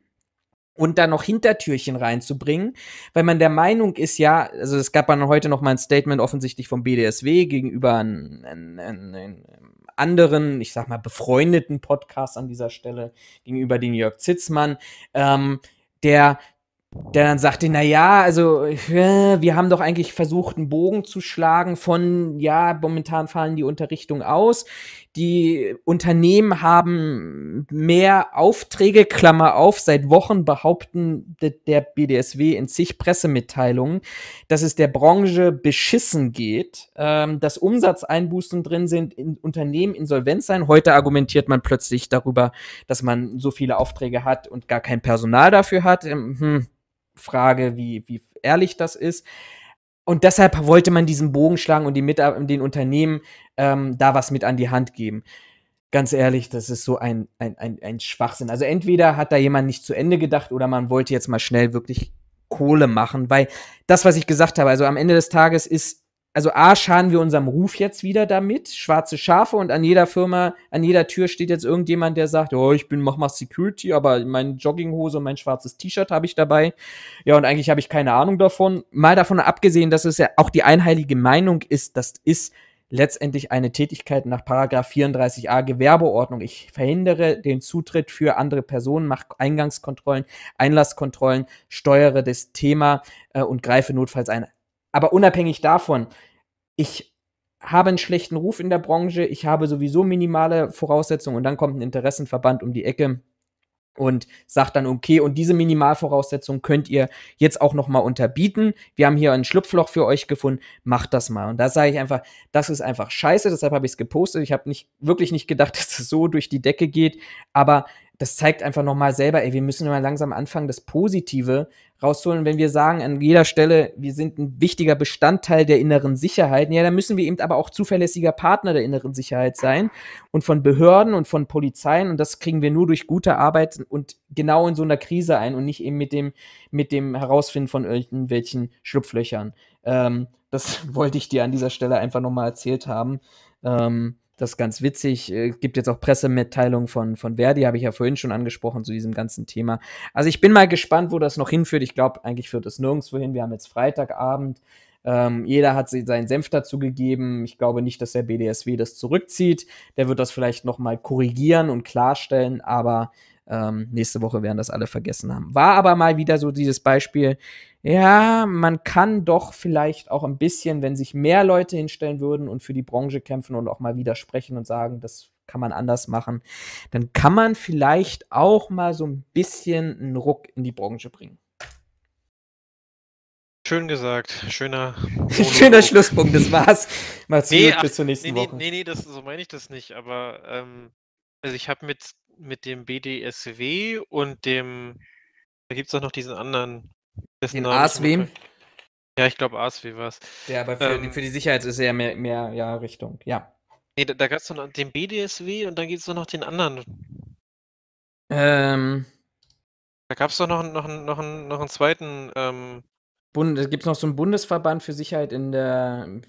und da noch Hintertürchen reinzubringen, weil man der Meinung ist, ja, also es gab dann heute noch mal ein Statement offensichtlich vom BDSW gegenüber ein, ein, ein, anderen, ich sag mal, befreundeten Podcast an dieser Stelle, gegenüber dem Jörg Zitzmann, ähm, der der dann sagte, na ja, also äh, wir haben doch eigentlich versucht, einen Bogen zu schlagen von, ja, momentan fallen die Unterrichtungen aus. Die Unternehmen haben mehr Aufträge, Klammer auf, seit Wochen behaupten der BDSW in zig Pressemitteilungen, dass es der Branche beschissen geht, ähm, dass Umsatzeinbußen drin sind, in Unternehmen insolvent sein. Heute argumentiert man plötzlich darüber, dass man so viele Aufträge hat und gar kein Personal dafür hat. Ähm, hm Frage, wie, wie ehrlich das ist. Und deshalb wollte man diesen Bogen schlagen und den Unternehmen ähm, da was mit an die Hand geben. Ganz ehrlich, das ist so ein, ein, ein, ein Schwachsinn. Also entweder hat da jemand nicht zu Ende gedacht oder man wollte jetzt mal schnell wirklich Kohle machen, weil das, was ich gesagt habe, also am Ende des Tages ist also A, schaden wir unserem Ruf jetzt wieder damit, schwarze Schafe und an jeder Firma, an jeder Tür steht jetzt irgendjemand, der sagt, oh, ich bin, mach mal Security, aber meine Jogginghose und mein schwarzes T-Shirt habe ich dabei. Ja, und eigentlich habe ich keine Ahnung davon. Mal davon abgesehen, dass es ja auch die einheilige Meinung ist, das ist letztendlich eine Tätigkeit nach Paragraph 34a Gewerbeordnung. Ich verhindere den Zutritt für andere Personen, mache Eingangskontrollen, Einlasskontrollen, steuere das Thema äh, und greife notfalls ein. Aber unabhängig davon, ich habe einen schlechten Ruf in der Branche, ich habe sowieso minimale Voraussetzungen und dann kommt ein Interessenverband um die Ecke und sagt dann okay und diese Minimalvoraussetzung könnt ihr jetzt auch noch mal unterbieten. Wir haben hier ein Schlupfloch für euch gefunden, macht das mal. Und da sage ich einfach, das ist einfach scheiße, deshalb habe ich es gepostet. Ich habe nicht wirklich nicht gedacht, dass es so durch die Decke geht, aber das zeigt einfach noch mal selber, ey, wir müssen mal langsam anfangen das Positive rauszuholen. Wenn wir sagen an jeder Stelle, wir sind ein wichtiger Bestandteil der inneren Sicherheit, ja, dann müssen wir eben aber auch zuverlässiger Partner der inneren Sicherheit sein und von Behörden und von Polizeien und das kriegen wir nur durch gute Arbeit und genau in so einer Krise ein und nicht eben mit dem mit dem Herausfinden von irgendwelchen Schlupflöchern. Ähm, das wollte ich dir an dieser Stelle einfach nochmal erzählt haben. Ähm, das ist ganz witzig. Es äh, gibt jetzt auch Pressemitteilungen von, von Verdi, habe ich ja vorhin schon angesprochen, zu diesem ganzen Thema. Also ich bin mal gespannt, wo das noch hinführt. Ich glaube, eigentlich führt es nirgendwo hin. Wir haben jetzt Freitagabend. Ähm, jeder hat seinen Senf dazu gegeben. Ich glaube nicht, dass der BDSW das zurückzieht. Der wird das vielleicht nochmal korrigieren und klarstellen, aber ähm, nächste Woche werden das alle vergessen haben. War aber mal wieder so dieses Beispiel, ja, man kann doch vielleicht auch ein bisschen, wenn sich mehr Leute hinstellen würden und für die Branche kämpfen und auch mal widersprechen und sagen, das kann man anders machen, dann kann man vielleicht auch mal so ein bisschen einen Ruck in die Branche bringen. Schön gesagt. Schöner, Schöner Schlusspunkt, das war's. Macht's nee, gut, ach, bis zur nächsten nee, Woche. Nee, nee, das, so meine ich das nicht, aber ähm, also ich habe mit mit dem BDSW und dem. Da gibt es auch noch diesen anderen. Den ASW? Ja, ich glaube, ASW war es. Ja, aber für, ähm, für, die Sicherheit ist er mehr, mehr ja, Richtung, ja. Nee, da, da gab es noch den BDSW und dann gibt es noch den anderen. Ähm. Da gab es doch noch, noch, noch, noch einen zweiten. Ähm, Bund, gibt es noch so einen Bundesverband für Sicherheit in der.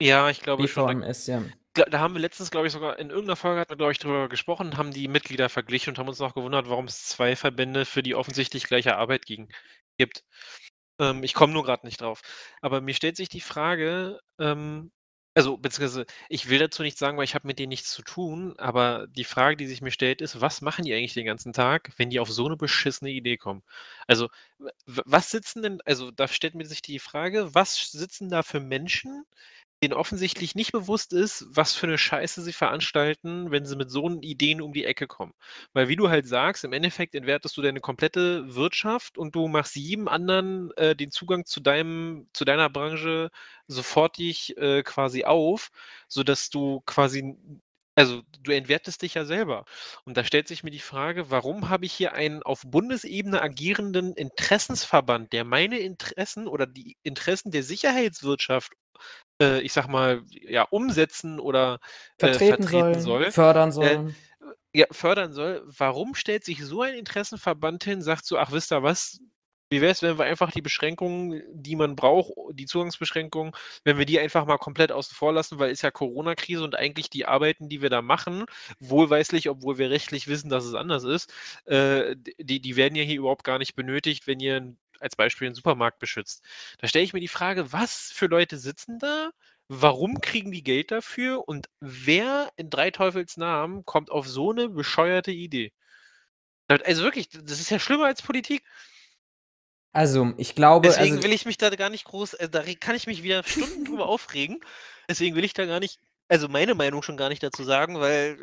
Ja, ich glaube BVMS, schon. Da, ja da haben wir letztens, glaube ich, sogar in irgendeiner Folge hatten wir, glaube ich, darüber gesprochen, haben die Mitglieder verglichen und haben uns noch gewundert, warum es zwei Verbände für die offensichtlich gleiche Arbeit ging, gibt. Ähm, ich komme nur gerade nicht drauf. Aber mir stellt sich die Frage, ähm, also beziehungsweise ich will dazu nichts sagen, weil ich habe mit denen nichts zu tun, aber die Frage, die sich mir stellt, ist, was machen die eigentlich den ganzen Tag, wenn die auf so eine beschissene Idee kommen? Also was sitzen denn, also da stellt mir sich die Frage, was sitzen da für Menschen, denen offensichtlich nicht bewusst ist, was für eine Scheiße sie veranstalten, wenn sie mit so Ideen um die Ecke kommen. Weil wie du halt sagst, im Endeffekt entwertest du deine komplette Wirtschaft und du machst jedem anderen äh, den Zugang zu deinem, zu deiner Branche sofortig äh, quasi auf, sodass du quasi also du entwertest dich ja selber. Und da stellt sich mir die Frage, warum habe ich hier einen auf Bundesebene agierenden Interessensverband, der meine Interessen oder die Interessen der Sicherheitswirtschaft äh, ich sag mal, ja, umsetzen oder vertreten, äh, vertreten soll, soll, fördern äh, soll. ja, fördern soll. Warum stellt sich so ein Interessenverband hin, sagt so, ach, wisst ihr was, wie wäre es, wenn wir einfach die Beschränkungen, die man braucht, die Zugangsbeschränkungen, wenn wir die einfach mal komplett außen vor lassen, weil ist ja Corona-Krise und eigentlich die Arbeiten, die wir da machen, wohlweislich, obwohl wir rechtlich wissen, dass es anders ist, äh, die, die werden ja hier überhaupt gar nicht benötigt, wenn ihr ein als Beispiel einen Supermarkt beschützt. Da stelle ich mir die Frage, was für Leute sitzen da? Warum kriegen die Geld dafür? Und wer in drei Teufels Namen kommt auf so eine bescheuerte Idee? Also wirklich, das ist ja schlimmer als Politik. Also, ich glaube. Deswegen also, will ich mich da gar nicht groß, also da kann ich mich wieder Stunden drüber aufregen. Deswegen will ich da gar nicht, also meine Meinung schon gar nicht dazu sagen, weil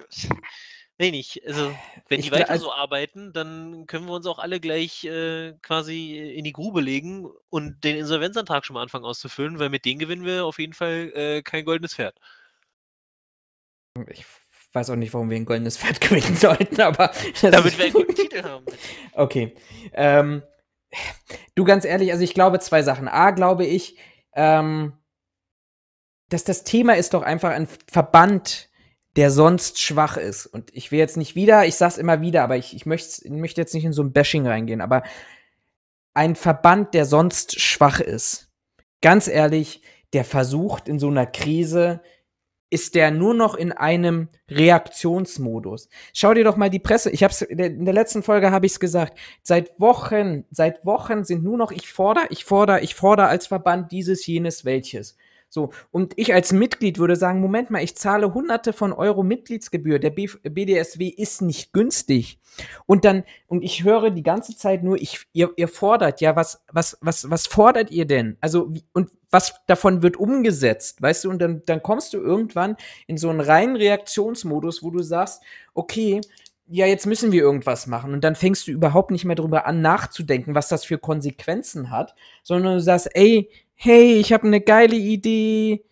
Nee, nicht. Also, äh, wenn ich die weiter so arbeiten, dann können wir uns auch alle gleich äh, quasi in die Grube legen und den Insolvenzantrag schon mal anfangen auszufüllen, weil mit denen gewinnen wir auf jeden Fall äh, kein goldenes Pferd. Ich weiß auch nicht, warum wir ein goldenes Pferd gewinnen sollten, aber. Damit wir einen guten Titel haben. Okay. Ähm, du ganz ehrlich, also ich glaube zwei Sachen. A, glaube ich, ähm, dass das Thema ist doch einfach ein Verband der sonst schwach ist. Und ich will jetzt nicht wieder, ich sag's immer wieder, aber ich, ich möchte möcht jetzt nicht in so ein Bashing reingehen, aber ein Verband, der sonst schwach ist, ganz ehrlich, der versucht in so einer Krise, ist der nur noch in einem Reaktionsmodus. Schau dir doch mal die Presse. Ich hab's in der letzten Folge habe ich's gesagt. Seit Wochen, seit Wochen sind nur noch ich fordere, ich fordere, ich fordere als Verband dieses jenes welches. So, und ich als Mitglied würde sagen, Moment mal, ich zahle hunderte von Euro Mitgliedsgebühr, der B BDSW ist nicht günstig. Und dann, und ich höre die ganze Zeit nur, ich, ihr, ihr fordert, ja, was, was, was, was fordert ihr denn? Also, und was davon wird umgesetzt, weißt du, und dann, dann kommst du irgendwann in so einen reinen Reaktionsmodus, wo du sagst, okay, ja, jetzt müssen wir irgendwas machen. Und dann fängst du überhaupt nicht mehr drüber an, nachzudenken, was das für Konsequenzen hat, sondern du sagst, ey, hey, ich habe eine geile Idee.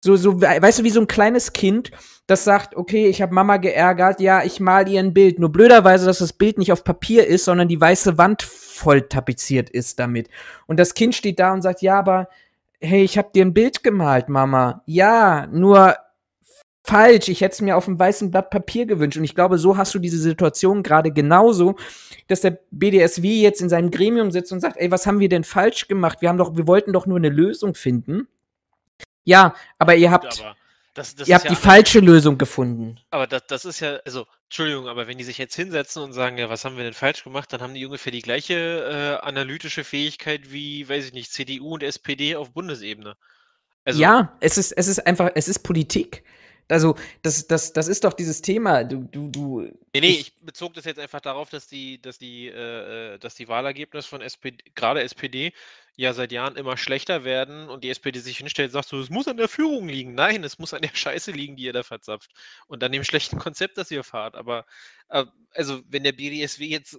So, so, weißt du, wie so ein kleines Kind, das sagt, okay, ich habe Mama geärgert, ja, ich mal ihr ein Bild. Nur blöderweise, dass das Bild nicht auf Papier ist, sondern die weiße Wand voll tapeziert ist damit. Und das Kind steht da und sagt, ja, aber hey, ich habe dir ein Bild gemalt, Mama. Ja, nur falsch. Ich hätte es mir auf einem weißen Blatt Papier gewünscht. Und ich glaube, so hast du diese Situation gerade genauso, dass der BDSW jetzt in seinem Gremium sitzt und sagt, ey, was haben wir denn falsch gemacht? Wir haben doch, wir wollten doch nur eine Lösung finden. Ja, aber ihr habt, aber das, das ihr habt ja die anders. falsche Lösung gefunden. Aber das, das ist ja, also, Entschuldigung, aber wenn die sich jetzt hinsetzen und sagen, ja, was haben wir denn falsch gemacht, dann haben die ungefähr die gleiche äh, analytische Fähigkeit wie, weiß ich nicht, CDU und SPD auf Bundesebene. Also, ja, es ist, es ist einfach, es ist Politik. Also, das, das, das ist doch dieses Thema. Du, du, du, nee, nee, ich, ich bezog das jetzt einfach darauf, dass die, dass die, äh, äh dass die Wahlergebnisse von SPD, gerade SPD, ja seit Jahren immer schlechter werden und die SPD sich hinstellt und sagt so, es muss an der Führung liegen. Nein, es muss an der Scheiße liegen, die ihr da verzapft. Und an dem schlechten Konzept, das ihr fahrt. Aber äh, also wenn der BDSW jetzt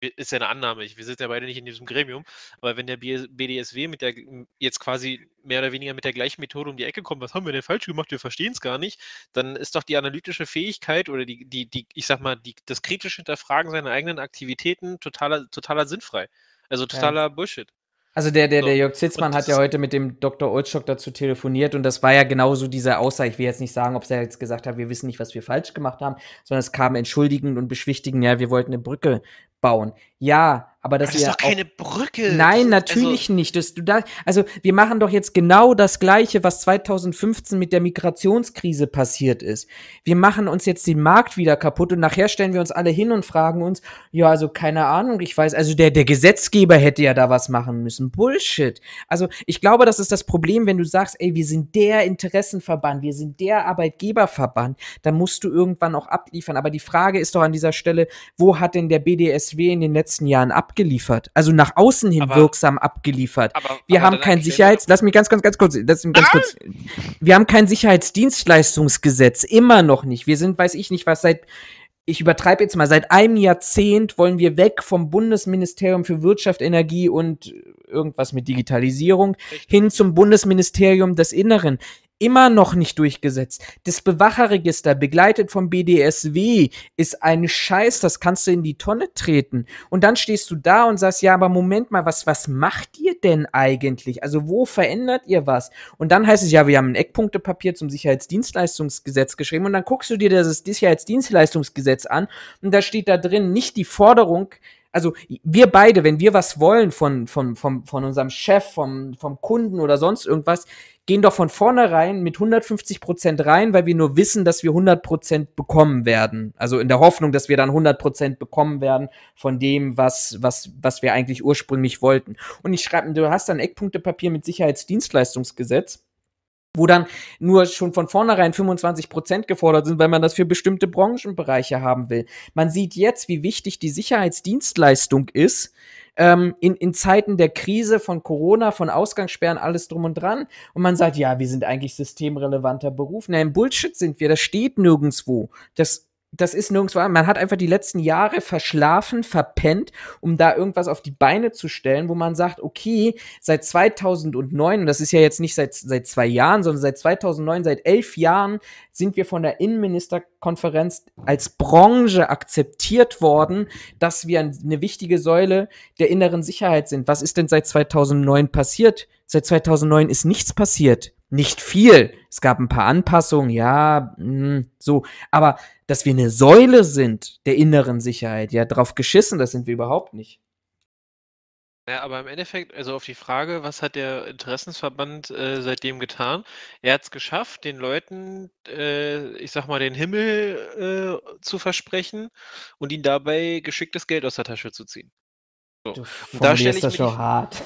ist ja eine Annahme, wir sind ja beide nicht in diesem Gremium, aber wenn der BDSW mit der jetzt quasi mehr oder weniger mit der gleichen Methode um die Ecke kommt, was haben wir denn falsch gemacht, wir verstehen es gar nicht, dann ist doch die analytische Fähigkeit oder die, die, die ich sag mal, die, das kritische Hinterfragen seiner eigenen Aktivitäten totaler, totaler sinnfrei. Also totaler ja. Bullshit. Also der, der, so. der Jörg Zitzmann hat ja heute mit dem Dr. Olschok dazu telefoniert und das war ja genauso dieser Aussage. Ich will jetzt nicht sagen, ob er jetzt gesagt hat, wir wissen nicht, was wir falsch gemacht haben, sondern es kam entschuldigend und beschwichtigend, ja, wir wollten eine Brücke bauen. Ja, aber das, das ist doch keine Brücke. Nein, also natürlich also nicht. Das, du da, also wir machen doch jetzt genau das Gleiche, was 2015 mit der Migrationskrise passiert ist. Wir machen uns jetzt den Markt wieder kaputt und nachher stellen wir uns alle hin und fragen uns, ja, also keine Ahnung, ich weiß, also der, der Gesetzgeber hätte ja da was machen müssen. Bullshit. Also ich glaube, das ist das Problem, wenn du sagst, ey, wir sind der Interessenverband, wir sind der Arbeitgeberverband, dann musst du irgendwann auch abliefern. Aber die Frage ist doch an dieser Stelle, wo hat denn der BDSW in den letzten Jahren ab abgeliefert. Also nach außen hin aber, wirksam abgeliefert. Aber, wir aber haben kein Sicherheits... Lass mich ganz, ganz, ganz kurz... Lass mich ganz ah! kurz. Wir haben kein Sicherheitsdienstleistungsgesetz. Immer noch nicht. Wir sind, weiß ich nicht, was seit ich übertreibe jetzt mal, seit einem Jahrzehnt wollen wir weg vom Bundesministerium für Wirtschaft, Energie und irgendwas mit Digitalisierung hin zum Bundesministerium des Inneren immer noch nicht durchgesetzt. Das Bewacherregister, begleitet vom BDSW, ist ein Scheiß, das kannst du in die Tonne treten. Und dann stehst du da und sagst, ja, aber Moment mal, was, was macht ihr denn eigentlich? Also wo verändert ihr was? Und dann heißt es, ja, wir haben ein Eckpunktepapier zum Sicherheitsdienstleistungsgesetz geschrieben und dann guckst du dir das Sicherheitsdienstleistungsgesetz an und da steht da drin nicht die Forderung, also wir beide, wenn wir was wollen von, von, von, von unserem Chef, vom, vom Kunden oder sonst irgendwas, gehen doch von vornherein mit 150 Prozent rein, weil wir nur wissen, dass wir 100 Prozent bekommen werden. Also in der Hoffnung, dass wir dann 100 Prozent bekommen werden von dem, was, was, was wir eigentlich ursprünglich wollten. Und ich schreibe, du hast ein Eckpunktepapier mit Sicherheitsdienstleistungsgesetz wo dann nur schon von vornherein 25 Prozent gefordert sind, weil man das für bestimmte Branchenbereiche haben will. Man sieht jetzt, wie wichtig die Sicherheitsdienstleistung ist. Ähm, in, in Zeiten der Krise von Corona, von Ausgangssperren, alles drum und dran. Und man sagt, ja, wir sind eigentlich systemrelevanter Beruf. Nein, Bullshit sind wir. Das steht nirgendwo. Das das ist nirgendwo. Man hat einfach die letzten Jahre verschlafen, verpennt, um da irgendwas auf die Beine zu stellen, wo man sagt, okay, seit 2009, und das ist ja jetzt nicht seit, seit zwei Jahren, sondern seit 2009, seit elf Jahren sind wir von der Innenministerkonferenz als Branche akzeptiert worden, dass wir eine wichtige Säule der inneren Sicherheit sind. Was ist denn seit 2009 passiert? Seit 2009 ist nichts passiert nicht viel. Es gab ein paar Anpassungen, ja, mh, hm, so. Aber dass wir eine Säule sind der inneren Sicherheit, ja, drauf geschissen, das sind wir überhaupt nicht. Ja, aber im Endeffekt, also auf die Frage, was hat der Interessensverband äh, seitdem getan? Er hat es geschafft, den Leuten, äh, ich sag mal, den Himmel äh, zu versprechen und ihnen dabei geschicktes Geld aus der Tasche zu ziehen. So. Du, und da stelle ich das mir so hart.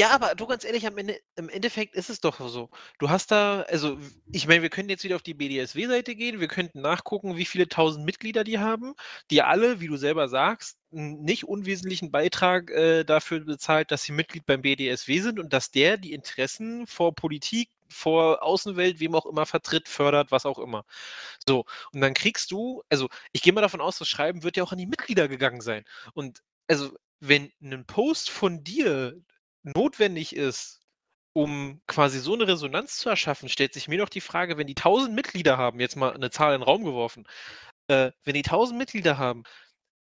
Ja, aber du ganz ehrlich, am Ende, im Endeffekt ist es doch so. Du hast da, also ich meine, wir können jetzt wieder auf die BDSW-Seite gehen, wir könnten nachgucken, wie viele tausend Mitglieder die haben, die alle, wie du selber sagst, einen nicht unwesentlichen Beitrag äh, dafür bezahlt, dass sie Mitglied beim BDSW sind und dass der die Interessen vor Politik, vor Außenwelt, wem auch immer vertritt, fördert, was auch immer. So, und dann kriegst du, also ich gehe mal davon aus, das Schreiben wird ja auch an die Mitglieder gegangen sein. Und also wenn ein Post von dir notwendig ist, um quasi so eine Resonanz zu erschaffen, stellt sich mir doch die Frage, wenn die 1000 Mitglieder haben, jetzt mal eine Zahl in den Raum geworfen, äh, wenn die 1000 Mitglieder haben,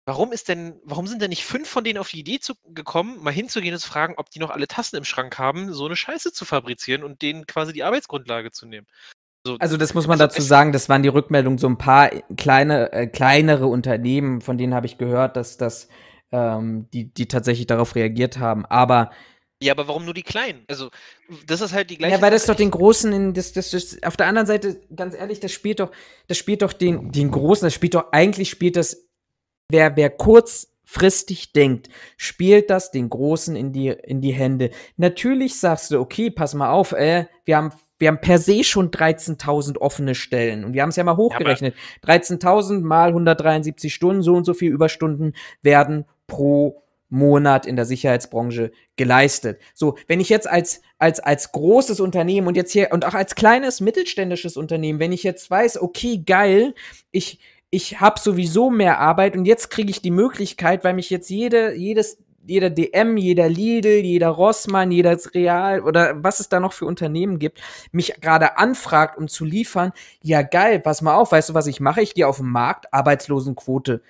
warum ist denn, warum sind denn nicht fünf von denen auf die Idee zu, gekommen, mal hinzugehen und zu fragen, ob die noch alle Tassen im Schrank haben, so eine Scheiße zu fabrizieren und denen quasi die Arbeitsgrundlage zu nehmen? So, also das äh, muss man also dazu sagen, das waren die Rückmeldungen so ein paar äh, kleine, äh, kleinere Unternehmen, von denen habe ich gehört, dass das ähm, die, die tatsächlich darauf reagiert haben. Aber ja, aber warum nur die Kleinen? Also, das ist halt die gleiche. Ja, weil das doch den Großen in das, das, das, auf der anderen Seite, ganz ehrlich, das spielt doch, das spielt doch den, den Großen, das spielt doch, eigentlich spielt das, wer, wer kurzfristig denkt, spielt das den Großen in die, in die Hände. Natürlich sagst du, okay, pass mal auf, äh, wir haben wir haben per se schon 13.000 offene Stellen. Und wir haben es ja mal hochgerechnet. Ja, 13.000 mal 173 Stunden, so und so viel Überstunden werden pro Monat in der Sicherheitsbranche geleistet. So, wenn ich jetzt als, als, als großes Unternehmen und jetzt hier und auch als kleines mittelständisches Unternehmen, wenn ich jetzt weiß, okay, geil, ich, ich habe sowieso mehr Arbeit und jetzt kriege ich die Möglichkeit, weil mich jetzt jede, jedes, jeder DM, jeder Lidl, jeder Rossmann, jeder Real oder was es da noch für Unternehmen gibt, mich gerade anfragt, um zu liefern. Ja, geil, pass mal auf, weißt du, was ich mache? Ich gehe auf den Markt, Arbeitslosenquote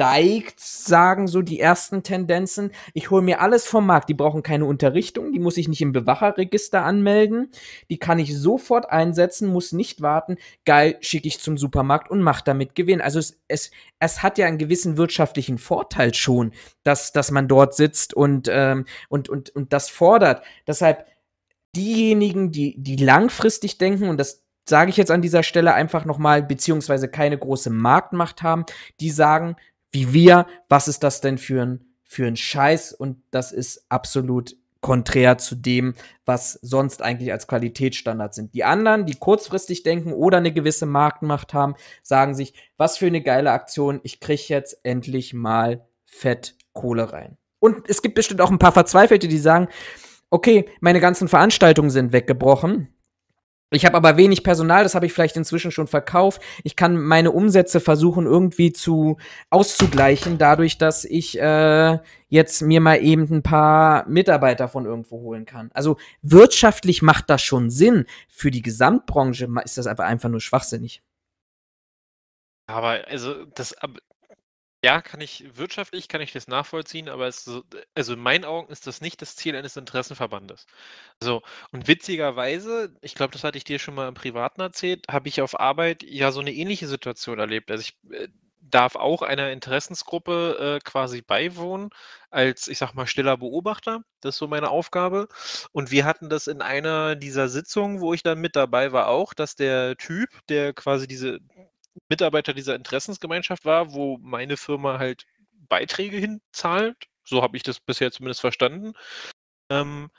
steigt, sagen so die ersten Tendenzen. Ich hole mir alles vom Markt. Die brauchen keine Unterrichtung, die muss ich nicht im Bewacherregister anmelden. Die kann ich sofort einsetzen, muss nicht warten. Geil, schicke ich zum Supermarkt und mache damit Gewinn. Also es, es, es hat ja einen gewissen wirtschaftlichen Vorteil schon, dass, dass man dort sitzt und, ähm, und, und, und das fordert. Deshalb diejenigen, die, die langfristig denken, und das sage ich jetzt an dieser Stelle einfach nochmal, beziehungsweise keine große Marktmacht haben, die sagen, wie wir, was ist das denn für ein, für ein Scheiß? Und das ist absolut konträr zu dem, was sonst eigentlich als Qualitätsstandard sind. Die anderen, die kurzfristig denken oder eine gewisse Marktmacht haben, sagen sich, was für eine geile Aktion, ich kriege jetzt endlich mal fett Kohle rein. Und es gibt bestimmt auch ein paar Verzweifelte, die sagen, okay, meine ganzen Veranstaltungen sind weggebrochen, ich habe aber wenig Personal, das habe ich vielleicht inzwischen schon verkauft. Ich kann meine Umsätze versuchen irgendwie zu auszugleichen, dadurch, dass ich äh, jetzt mir mal eben ein paar Mitarbeiter von irgendwo holen kann. Also wirtschaftlich macht das schon Sinn. Für die Gesamtbranche ist das aber einfach nur schwachsinnig. Aber also das ja, kann ich wirtschaftlich kann ich das nachvollziehen, aber es, so- also in meinen Augen ist das nicht das Ziel eines Interessenverbandes. So, und witzigerweise, ich glaube, das hatte ich dir schon mal im Privaten erzählt, habe ich auf Arbeit ja so eine ähnliche Situation erlebt. Also ich äh, darf auch einer Interessensgruppe äh, quasi beiwohnen, als, ich sag mal, stiller Beobachter. Das ist so meine Aufgabe. Und wir hatten das in einer dieser Sitzungen, wo ich dann mit dabei war, auch, dass der Typ, der quasi diese Mitarbeiter dieser Interessensgemeinschaft war, wo meine Firma halt Beiträge hinzahlt. So habe ich das bisher zumindest verstanden. Ähm,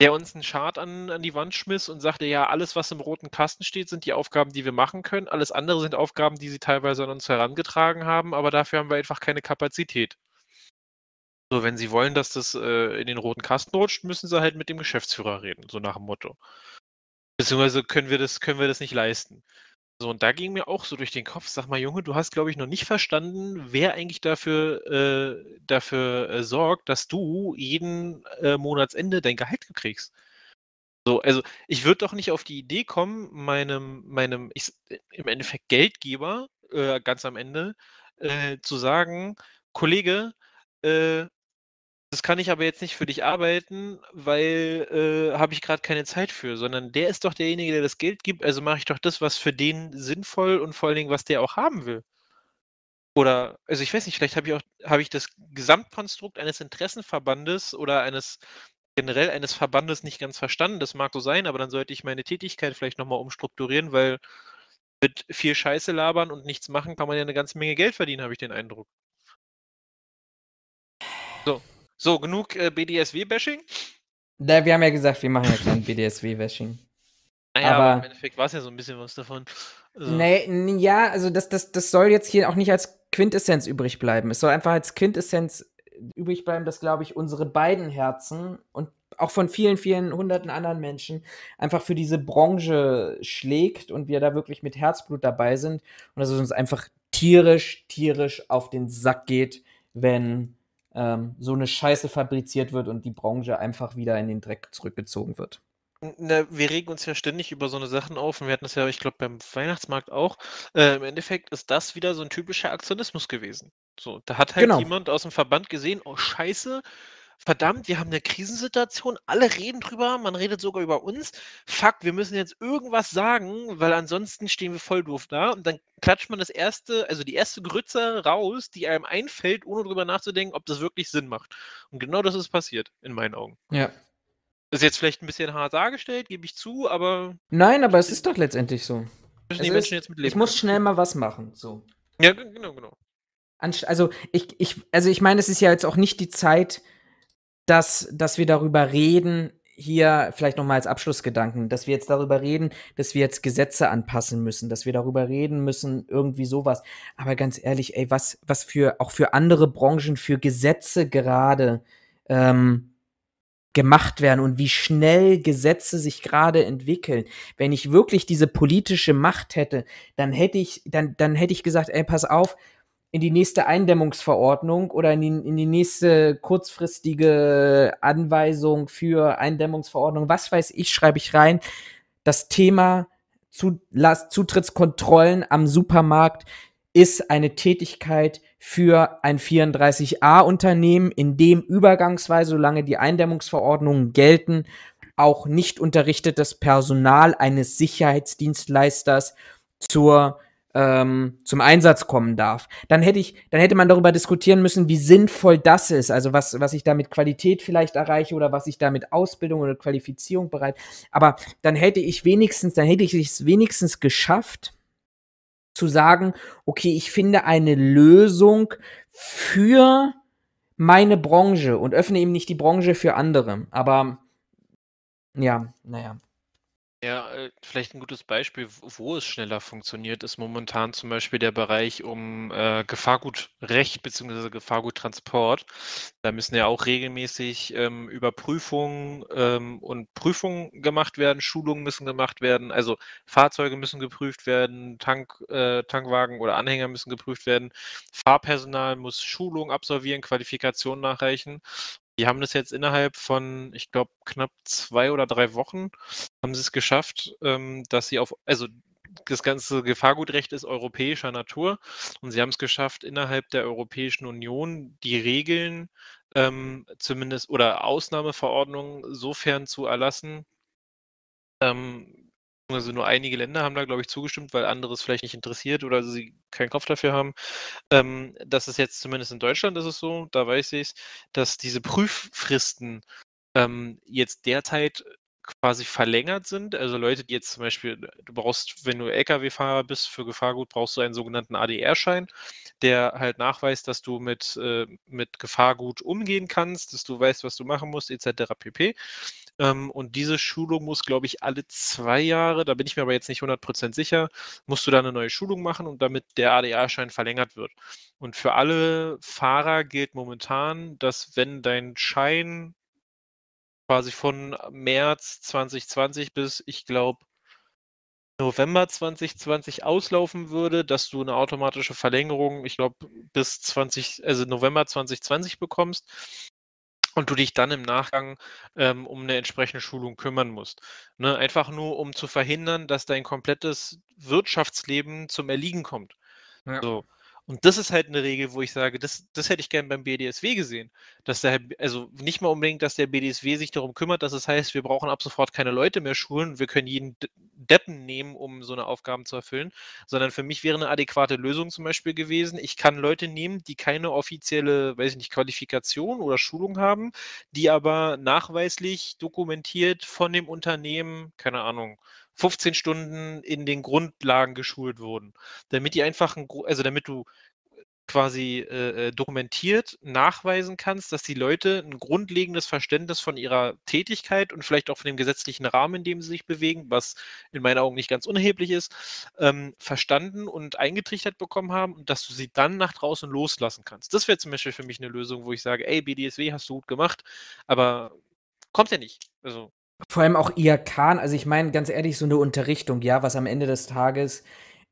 der uns einen Chart an, an die Wand schmiss und sagte, ja, alles, was im roten Kasten steht, sind die Aufgaben, die wir machen können. Alles andere sind Aufgaben, die sie teilweise an uns herangetragen haben, aber dafür haben wir einfach keine Kapazität. So, wenn sie wollen, dass das äh, in den roten Kasten rutscht, müssen sie halt mit dem Geschäftsführer reden, so nach dem Motto. Beziehungsweise können wir das, können wir das nicht leisten. So, und da ging mir auch so durch den Kopf, sag mal, Junge, du hast, glaube ich, noch nicht verstanden, wer eigentlich dafür, äh, dafür äh, sorgt, dass du jeden äh, Monatsende dein Gehalt kriegst. So, also ich würde doch nicht auf die Idee kommen, meinem, meinem, ich, äh, im Endeffekt Geldgeber, äh, ganz am Ende, äh, zu sagen, Kollege, das kann ich aber jetzt nicht für dich arbeiten, weil äh, habe ich gerade keine Zeit für, sondern der ist doch derjenige, der das Geld gibt, also mache ich doch das, was für den sinnvoll und vor allen Dingen, was der auch haben will. Oder, also ich weiß nicht, vielleicht habe ich auch, habe ich das Gesamtkonstrukt eines Interessenverbandes oder eines generell eines Verbandes nicht ganz verstanden. Das mag so sein, aber dann sollte ich meine Tätigkeit vielleicht nochmal umstrukturieren, weil mit viel Scheiße labern und nichts machen kann man ja eine ganze Menge Geld verdienen, habe ich den Eindruck. So, so, genug äh, BDSW-Bashing? wir haben ja gesagt, wir machen ja kein BDSW-Bashing. Naja, aber, aber, im Endeffekt war es ja so ein bisschen was davon. Also. Nee, ja, also das, das, das soll jetzt hier auch nicht als Quintessenz übrig bleiben. Es soll einfach als Quintessenz übrig bleiben, dass, glaube ich, unsere beiden Herzen und auch von vielen, vielen hunderten anderen Menschen einfach für diese Branche schlägt und wir da wirklich mit Herzblut dabei sind und dass es uns einfach tierisch, tierisch auf den Sack geht, wenn ähm, so eine Scheiße fabriziert wird und die Branche einfach wieder in den Dreck zurückgezogen wird. Na, wir regen uns ja ständig über so eine Sachen auf und wir hatten das ja, ich glaube, beim Weihnachtsmarkt auch. Äh, Im Endeffekt ist das wieder so ein typischer Aktionismus gewesen. So, da hat halt genau. jemand aus dem Verband gesehen, oh Scheiße, verdammt, wir haben eine Krisensituation, alle reden drüber, man redet sogar über uns. Fuck, wir müssen jetzt irgendwas sagen, weil ansonsten stehen wir voll doof da. Und dann klatscht man das erste, also die erste Grütze raus, die einem einfällt, ohne drüber nachzudenken, ob das wirklich Sinn macht. Und genau das ist passiert, in meinen Augen. Ja. Ist jetzt vielleicht ein bisschen hart dargestellt, gebe ich zu, aber. Nein, aber es ist doch letztendlich so. Ist, also ich muss schnell mal was machen, so. Ja, genau, genau. Also ich, ich, also ich meine, es ist ja jetzt auch nicht die Zeit, dass, dass wir darüber reden, hier vielleicht nochmal als Abschlussgedanken, dass wir jetzt darüber reden, dass wir jetzt Gesetze anpassen müssen, dass wir darüber reden müssen, irgendwie sowas. Aber ganz ehrlich, ey, was, was für auch für andere Branchen, für Gesetze gerade ähm, gemacht werden und wie schnell Gesetze sich gerade entwickeln. Wenn ich wirklich diese politische Macht hätte, dann hätte ich, dann, dann hätte ich gesagt, ey, pass auf, in die nächste Eindämmungsverordnung oder in die, in die, nächste kurzfristige Anweisung für Eindämmungsverordnung, was weiß ich, schreibe ich rein, das Thema Zutrittskontrollen am Supermarkt ist eine Tätigkeit für ein 34a-Unternehmen, in dem übergangsweise, solange die Eindämmungsverordnungen gelten, auch nicht unterrichtetes Personal eines Sicherheitsdienstleisters zur äh, ähm, zum Einsatz kommen darf. Dann hätte ich, dann hätte man darüber diskutieren müssen, wie sinnvoll das ist, also was, was ich damit Qualität vielleicht erreiche oder was ich damit Ausbildung oder Qualifizierung bereite. Aber dann hätte ich wenigstens, dann hätte ich es wenigstens geschafft, zu sagen, okay, ich finde eine Lösung für meine Branche und öffne eben nicht die Branche für andere. Aber ja, naja. Ja, äh, vielleicht ein gutes Beispiel, wo es schneller funktioniert, ist momentan zum Beispiel der Bereich um äh, Gefahrgutrecht bzw. Gefahrguttransport. Da müssen ja auch regelmäßig ähm, Überprüfungen ähm, und Prüfungen gemacht werden, Schulungen müssen gemacht werden, also Fahrzeuge müssen geprüft werden, Tank, äh, Tankwagen oder Anhänger müssen geprüft werden, Fahrpersonal muss Schulungen absolvieren, Qualifikationen nachreichen die haben das jetzt innerhalb von, ich glaube, knapp zwei oder drei Wochen haben sie es geschafft, ähm, dass sie auf, also das ganze Gefahrgutrecht ist europäischer Natur und sie haben es geschafft, innerhalb der Europäischen Union die Regeln ähm, zumindest oder Ausnahmeverordnungen sofern zu erlassen, ähm, beziehungsweise also nur einige Länder haben da, glaube ich, zugestimmt, weil andere es vielleicht nicht interessiert oder sie keinen Kopf dafür haben. Ähm, das ist jetzt zumindest in Deutschland ist es so, da weiß ich es, dass diese Prüffristen ähm, jetzt derzeit quasi verlängert sind. Also Leute, die jetzt zum Beispiel, du brauchst, wenn du Lkw-Fahrer bist für Gefahrgut, brauchst du einen sogenannten ADR-Schein, der halt nachweist, dass du mit, äh, mit Gefahrgut umgehen kannst, dass du weißt, was du machen musst, etc. pp. Ähm, und diese Schulung muss, glaube ich, alle zwei Jahre, da bin ich mir aber jetzt nicht 100% sicher, musst du da eine neue Schulung machen und damit der ADA-Schein verlängert wird. Und für alle Fahrer gilt momentan, dass wenn dein Schein quasi von März 2020 bis, ich glaube, November 2020 auslaufen würde, dass du eine automatische Verlängerung, ich glaube, bis 20, also November 2020 bekommst und du dich dann im Nachgang ähm, um eine entsprechende Schulung kümmern musst. Ne? Einfach nur, um zu verhindern, dass dein komplettes Wirtschaftsleben zum Erliegen kommt. Ja. So. Und das ist halt eine Regel, wo ich sage, das, das hätte ich gern beim BDSW gesehen. Dass der, halt, also nicht mal unbedingt, dass der BDSW sich darum kümmert, dass es heißt, wir brauchen ab sofort keine Leute mehr schulen, wir können jeden Deppen nehmen, um so eine Aufgabe zu erfüllen, sondern für mich wäre eine adäquate Lösung zum Beispiel gewesen, ich kann Leute nehmen, die keine offizielle, weiß ich nicht, Qualifikation oder Schulung haben, die aber nachweislich dokumentiert von dem Unternehmen, keine Ahnung, 15 Stunden in den Grundlagen geschult wurden, damit die einfach, ein, also damit du quasi äh, äh, dokumentiert nachweisen kannst, dass die Leute ein grundlegendes Verständnis von ihrer Tätigkeit und vielleicht auch von dem gesetzlichen Rahmen, in dem sie sich bewegen, was in meinen Augen nicht ganz unerheblich ist, ähm, verstanden und eingetrichtert bekommen haben und dass du sie dann nach draußen loslassen kannst. Das wäre zum Beispiel für mich eine Lösung, wo ich sage, ey, BDSW hast du gut gemacht, aber kommt ja nicht. Also vor allem auch IHK, also ich meine ganz ehrlich, so eine Unterrichtung, ja, was am Ende des Tages,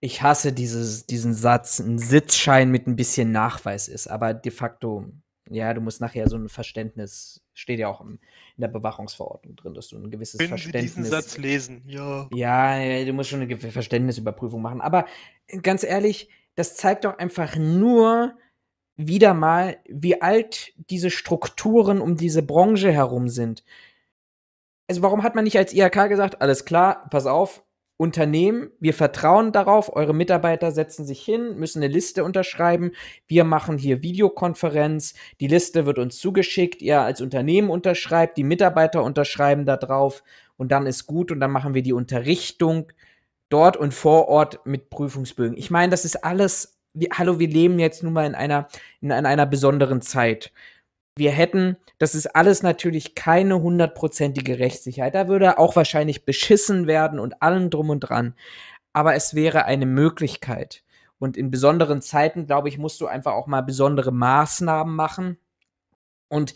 ich hasse dieses, diesen Satz, ein Sitzschein mit ein bisschen Nachweis ist, aber de facto, ja, du musst nachher so ein Verständnis, steht ja auch in der Bewachungsverordnung drin, dass du ein gewisses Können Verständnis. Sie diesen Satz lesen, ja. Ja, du musst schon eine Verständnisüberprüfung machen, aber äh, ganz ehrlich, das zeigt doch einfach nur, wieder mal, wie alt diese Strukturen um diese Branche herum sind also warum hat man nicht als IHK gesagt, alles klar, pass auf, Unternehmen, wir vertrauen darauf, eure Mitarbeiter setzen sich hin, müssen eine Liste unterschreiben, wir machen hier Videokonferenz, die Liste wird uns zugeschickt, ihr als Unternehmen unterschreibt, die Mitarbeiter unterschreiben da drauf und dann ist gut und dann machen wir die Unterrichtung dort und vor Ort mit Prüfungsbögen. Ich meine, das ist alles, wir, hallo, wir leben jetzt nun mal in einer, in, in einer besonderen Zeit wir hätten, das ist alles natürlich keine hundertprozentige Rechtssicherheit. Da würde auch wahrscheinlich beschissen werden und allen drum und dran. Aber es wäre eine Möglichkeit. Und in besonderen Zeiten, glaube ich, musst du einfach auch mal besondere Maßnahmen machen. Und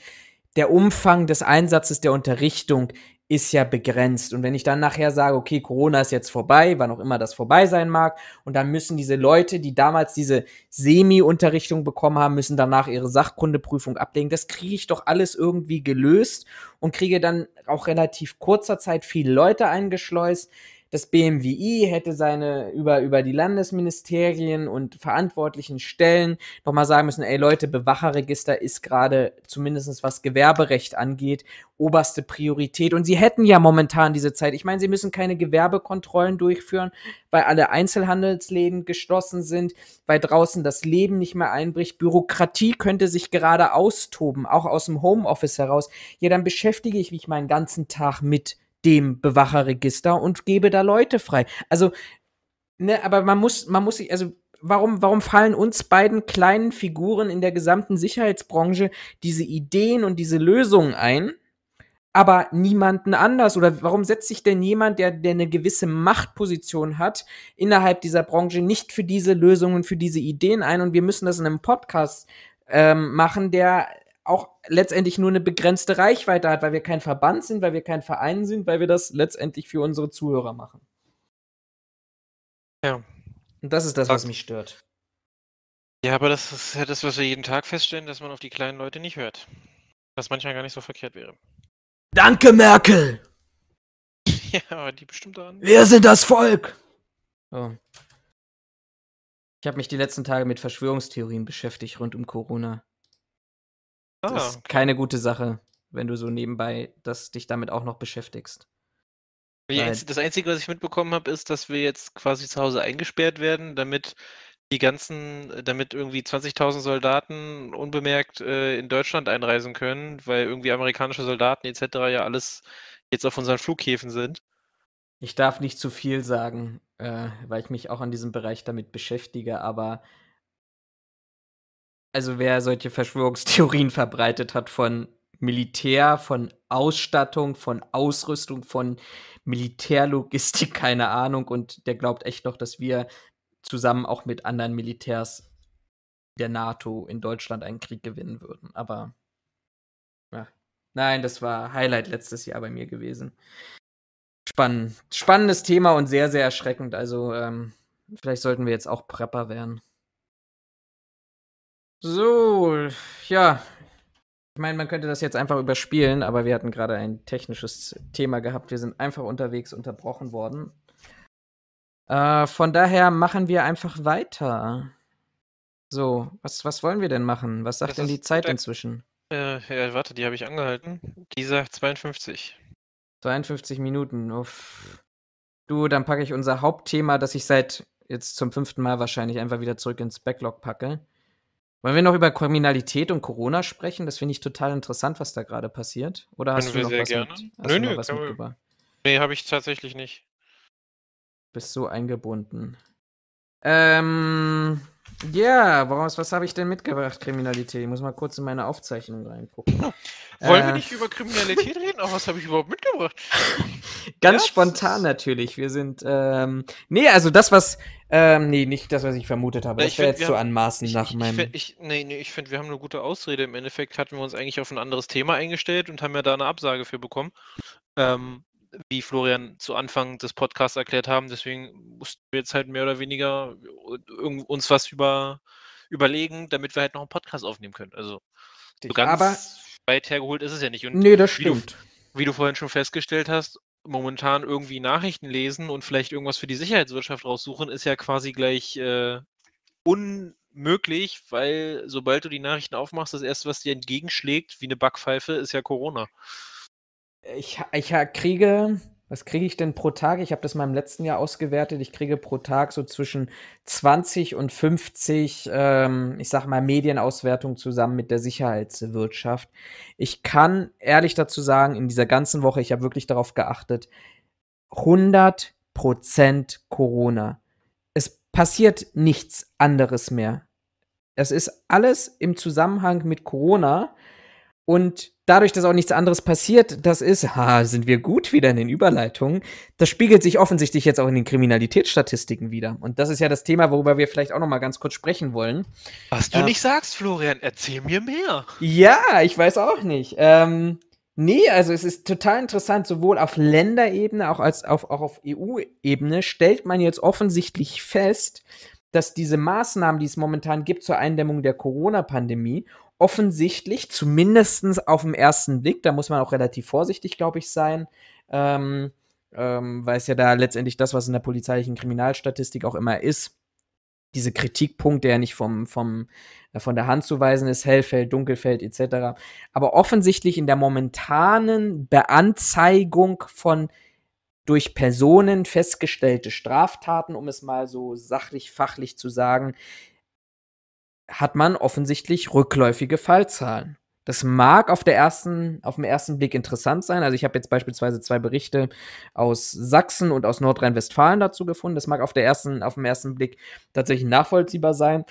der Umfang des Einsatzes der Unterrichtung ist ja begrenzt. Und wenn ich dann nachher sage, okay, Corona ist jetzt vorbei, wann auch immer das vorbei sein mag, und dann müssen diese Leute, die damals diese Semi-Unterrichtung bekommen haben, müssen danach ihre Sachkundeprüfung ablegen. Das kriege ich doch alles irgendwie gelöst und kriege dann auch relativ kurzer Zeit viele Leute eingeschleust, das BMWI hätte seine über, über die Landesministerien und verantwortlichen Stellen nochmal sagen müssen, ey Leute, Bewacherregister ist gerade zumindest was Gewerberecht angeht, oberste Priorität. Und sie hätten ja momentan diese Zeit. Ich meine, sie müssen keine Gewerbekontrollen durchführen, weil alle Einzelhandelsläden geschlossen sind, weil draußen das Leben nicht mehr einbricht. Bürokratie könnte sich gerade austoben, auch aus dem Homeoffice heraus. Ja, dann beschäftige ich mich meinen ganzen Tag mit dem Bewacherregister und gebe da Leute frei. Also, ne, aber man muss, man muss sich, also warum, warum fallen uns beiden kleinen Figuren in der gesamten Sicherheitsbranche diese Ideen und diese Lösungen ein, aber niemanden anders? Oder warum setzt sich denn jemand, der, der eine gewisse Machtposition hat, innerhalb dieser Branche nicht für diese Lösungen, für diese Ideen ein? Und wir müssen das in einem Podcast ähm, machen, der auch letztendlich nur eine begrenzte Reichweite hat, weil wir kein Verband sind, weil wir kein Verein sind, weil wir das letztendlich für unsere Zuhörer machen. Ja. Und das ist das, was mich stört. Ja, aber das ist ja das, was wir jeden Tag feststellen, dass man auf die kleinen Leute nicht hört. Was manchmal gar nicht so verkehrt wäre. Danke, Merkel! Ja, aber die bestimmt an. Wir sind das Volk! Oh. Ich habe mich die letzten Tage mit Verschwörungstheorien beschäftigt rund um Corona. Ah. Das ist keine gute Sache, wenn du so nebenbei das, dich damit auch noch beschäftigst. das Einzige, was ich mitbekommen habe, ist, dass wir jetzt quasi zu Hause eingesperrt werden, damit die ganzen, damit irgendwie 20.000 Soldaten unbemerkt äh, in Deutschland einreisen können, weil irgendwie amerikanische Soldaten etc. ja alles jetzt auf unseren Flughäfen sind. Ich darf nicht zu viel sagen, äh, weil ich mich auch an diesem Bereich damit beschäftige, aber also wer solche Verschwörungstheorien verbreitet hat von Militär, von Ausstattung, von Ausrüstung, von Militärlogistik, keine Ahnung. Und der glaubt echt noch, dass wir zusammen auch mit anderen Militärs der NATO in Deutschland einen Krieg gewinnen würden. Aber ja. nein, das war Highlight letztes Jahr bei mir gewesen. Spannend. Spannendes Thema und sehr, sehr erschreckend. Also ähm, vielleicht sollten wir jetzt auch Prepper werden. So, ja. Ich meine, man könnte das jetzt einfach überspielen, aber wir hatten gerade ein technisches Thema gehabt. Wir sind einfach unterwegs unterbrochen worden. Äh, von daher machen wir einfach weiter. So, was, was wollen wir denn machen? Was sagt das denn die Zeit inzwischen? Äh, ja, warte, die habe ich angehalten. Die sagt 52. 52 Minuten. Uff. Du, dann packe ich unser Hauptthema, das ich seit jetzt zum fünften Mal wahrscheinlich einfach wieder zurück ins Backlog packe. Wollen wir noch über Kriminalität und Corona sprechen? Das finde ich total interessant, was da gerade passiert. Oder hast Können du noch was gerne. Mit, nö, nö, was wir... Nee, habe ich tatsächlich nicht. Bist so eingebunden. Ähm, ja, was, was habe ich denn mitgebracht, Kriminalität? Ich muss mal kurz in meine Aufzeichnung reingucken. Hm. Wollen äh, wir nicht über Kriminalität reden? Auch was habe ich überhaupt mitgebracht? Ganz ja, spontan natürlich. Wir sind, ähm, nee, also das, was, ähm, nee, nicht das, was ich vermutet habe. Ich das wäre jetzt so anmaßen nach ich, meinem. ich, nee, nee, ich finde, wir haben eine gute Ausrede. Im Endeffekt hatten wir uns eigentlich auf ein anderes Thema eingestellt und haben ja da eine Absage für bekommen. Ähm, wie Florian zu Anfang des Podcasts erklärt haben. Deswegen mussten wir jetzt halt mehr oder weniger uns was über, überlegen, damit wir halt noch einen Podcast aufnehmen können. Also so ganz Aber weit hergeholt ist es ja nicht. Und nee, das stimmt. Wie du, wie du vorhin schon festgestellt hast, momentan irgendwie Nachrichten lesen und vielleicht irgendwas für die Sicherheitswirtschaft raussuchen, ist ja quasi gleich äh, unmöglich, weil sobald du die Nachrichten aufmachst, das erste, was dir entgegenschlägt, wie eine Backpfeife, ist ja Corona. Ich, ich kriege was kriege ich denn pro Tag? Ich habe das mal im letzten Jahr ausgewertet. Ich kriege pro Tag so zwischen 20 und 50, ähm, ich sag mal, Medienauswertung zusammen mit der Sicherheitswirtschaft. Ich kann ehrlich dazu sagen, in dieser ganzen Woche, ich habe wirklich darauf geachtet, 100 Prozent Corona. Es passiert nichts anderes mehr. Es ist alles im Zusammenhang mit Corona und dadurch, dass auch nichts anderes passiert, das ist, ha, sind wir gut wieder in den Überleitungen. Das spiegelt sich offensichtlich jetzt auch in den Kriminalitätsstatistiken wieder. Und das ist ja das Thema, worüber wir vielleicht auch noch mal ganz kurz sprechen wollen. Was du äh, nicht sagst, Florian, erzähl mir mehr. Ja, ich weiß auch nicht. Ähm, nee, also es ist total interessant, sowohl auf Länderebene auch als auf, auch auf EU-Ebene stellt man jetzt offensichtlich fest, dass diese Maßnahmen, die es momentan gibt zur Eindämmung der Corona-Pandemie offensichtlich, zumindest auf den ersten Blick, da muss man auch relativ vorsichtig, glaube ich, sein, ähm, ähm, weil es ja da letztendlich das, was in der polizeilichen Kriminalstatistik auch immer ist, diese Kritikpunkte ja nicht vom, vom, äh, von der Hand zu weisen ist, Hellfeld, Dunkelfeld etc. Aber offensichtlich in der momentanen Beanzeigung von durch Personen festgestellte Straftaten, um es mal so sachlich, fachlich zu sagen, hat man offensichtlich rückläufige Fallzahlen. Das mag auf, der ersten, auf den ersten Blick interessant sein. Also ich habe jetzt beispielsweise zwei Berichte aus Sachsen und aus Nordrhein-Westfalen dazu gefunden. Das mag auf, der ersten, auf den ersten Blick tatsächlich nachvollziehbar sein.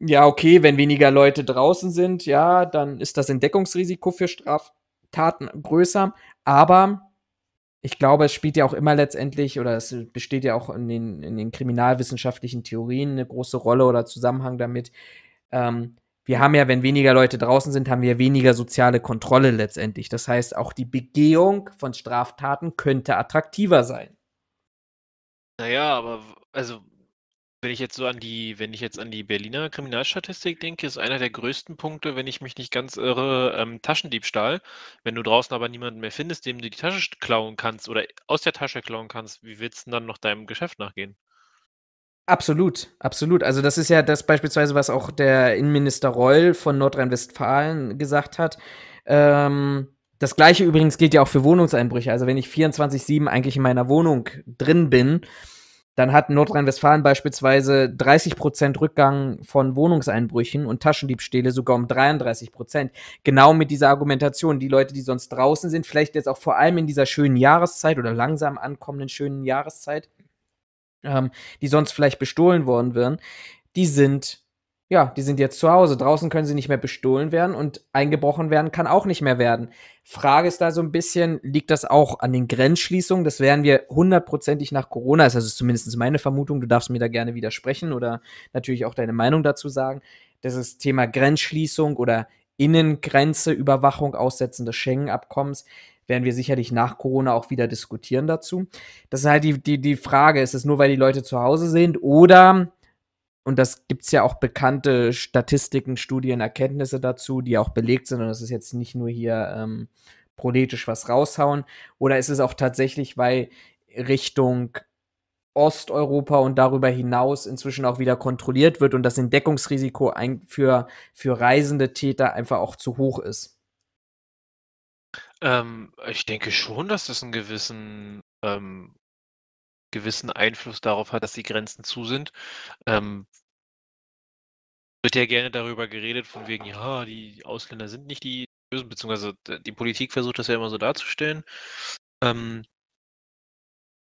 Ja, okay, wenn weniger Leute draußen sind, ja, dann ist das Entdeckungsrisiko für Straftaten größer. Aber ich glaube, es spielt ja auch immer letztendlich oder es besteht ja auch in den, in den kriminalwissenschaftlichen Theorien eine große Rolle oder Zusammenhang damit. Ähm, wir haben ja, wenn weniger Leute draußen sind, haben wir weniger soziale Kontrolle letztendlich. Das heißt, auch die Begehung von Straftaten könnte attraktiver sein. Naja, aber also wenn ich jetzt so an die, wenn ich jetzt an die Berliner Kriminalstatistik denke, ist einer der größten Punkte, wenn ich mich nicht ganz irre, ähm, Taschendiebstahl. Wenn du draußen aber niemanden mehr findest, dem du die Tasche klauen kannst oder aus der Tasche klauen kannst, wie willst du dann noch deinem Geschäft nachgehen? Absolut, absolut. Also das ist ja das beispielsweise, was auch der Innenminister Reul von Nordrhein-Westfalen gesagt hat. Ähm, das gleiche übrigens gilt ja auch für Wohnungseinbrüche. Also wenn ich 24-7 eigentlich in meiner Wohnung drin bin, dann hat Nordrhein-Westfalen beispielsweise 30 Prozent Rückgang von Wohnungseinbrüchen und Taschendiebstähle sogar um 33 Prozent. Genau mit dieser Argumentation. Die Leute, die sonst draußen sind, vielleicht jetzt auch vor allem in dieser schönen Jahreszeit oder langsam ankommenden schönen Jahreszeit, ähm, die sonst vielleicht bestohlen worden wären, die sind ja, die sind jetzt zu Hause. Draußen können sie nicht mehr bestohlen werden und eingebrochen werden kann auch nicht mehr werden. Frage ist da so ein bisschen, liegt das auch an den Grenzschließungen? Das werden wir hundertprozentig nach Corona, ist also zumindest meine Vermutung, du darfst mir da gerne widersprechen oder natürlich auch deine Meinung dazu sagen, Das ist Thema Grenzschließung oder Innengrenze, Überwachung, Aussetzen des Schengen-Abkommens, werden wir sicherlich nach Corona auch wieder diskutieren dazu. Das ist halt die, die, die Frage, ist es nur, weil die Leute zu Hause sind oder und das gibt es ja auch bekannte Statistiken, Studien, Erkenntnisse dazu, die auch belegt sind. Und das ist jetzt nicht nur hier ähm, proletisch was raushauen. Oder ist es auch tatsächlich, weil Richtung Osteuropa und darüber hinaus inzwischen auch wieder kontrolliert wird und das Entdeckungsrisiko für, für reisende Täter einfach auch zu hoch ist? Ähm, ich denke schon, dass das einen gewissen ähm, gewissen Einfluss darauf hat, dass die Grenzen zu sind. Ähm, wird ja gerne darüber geredet, von wegen, ja, die Ausländer sind nicht die Bösen, beziehungsweise die Politik versucht das ja immer so darzustellen. Ähm,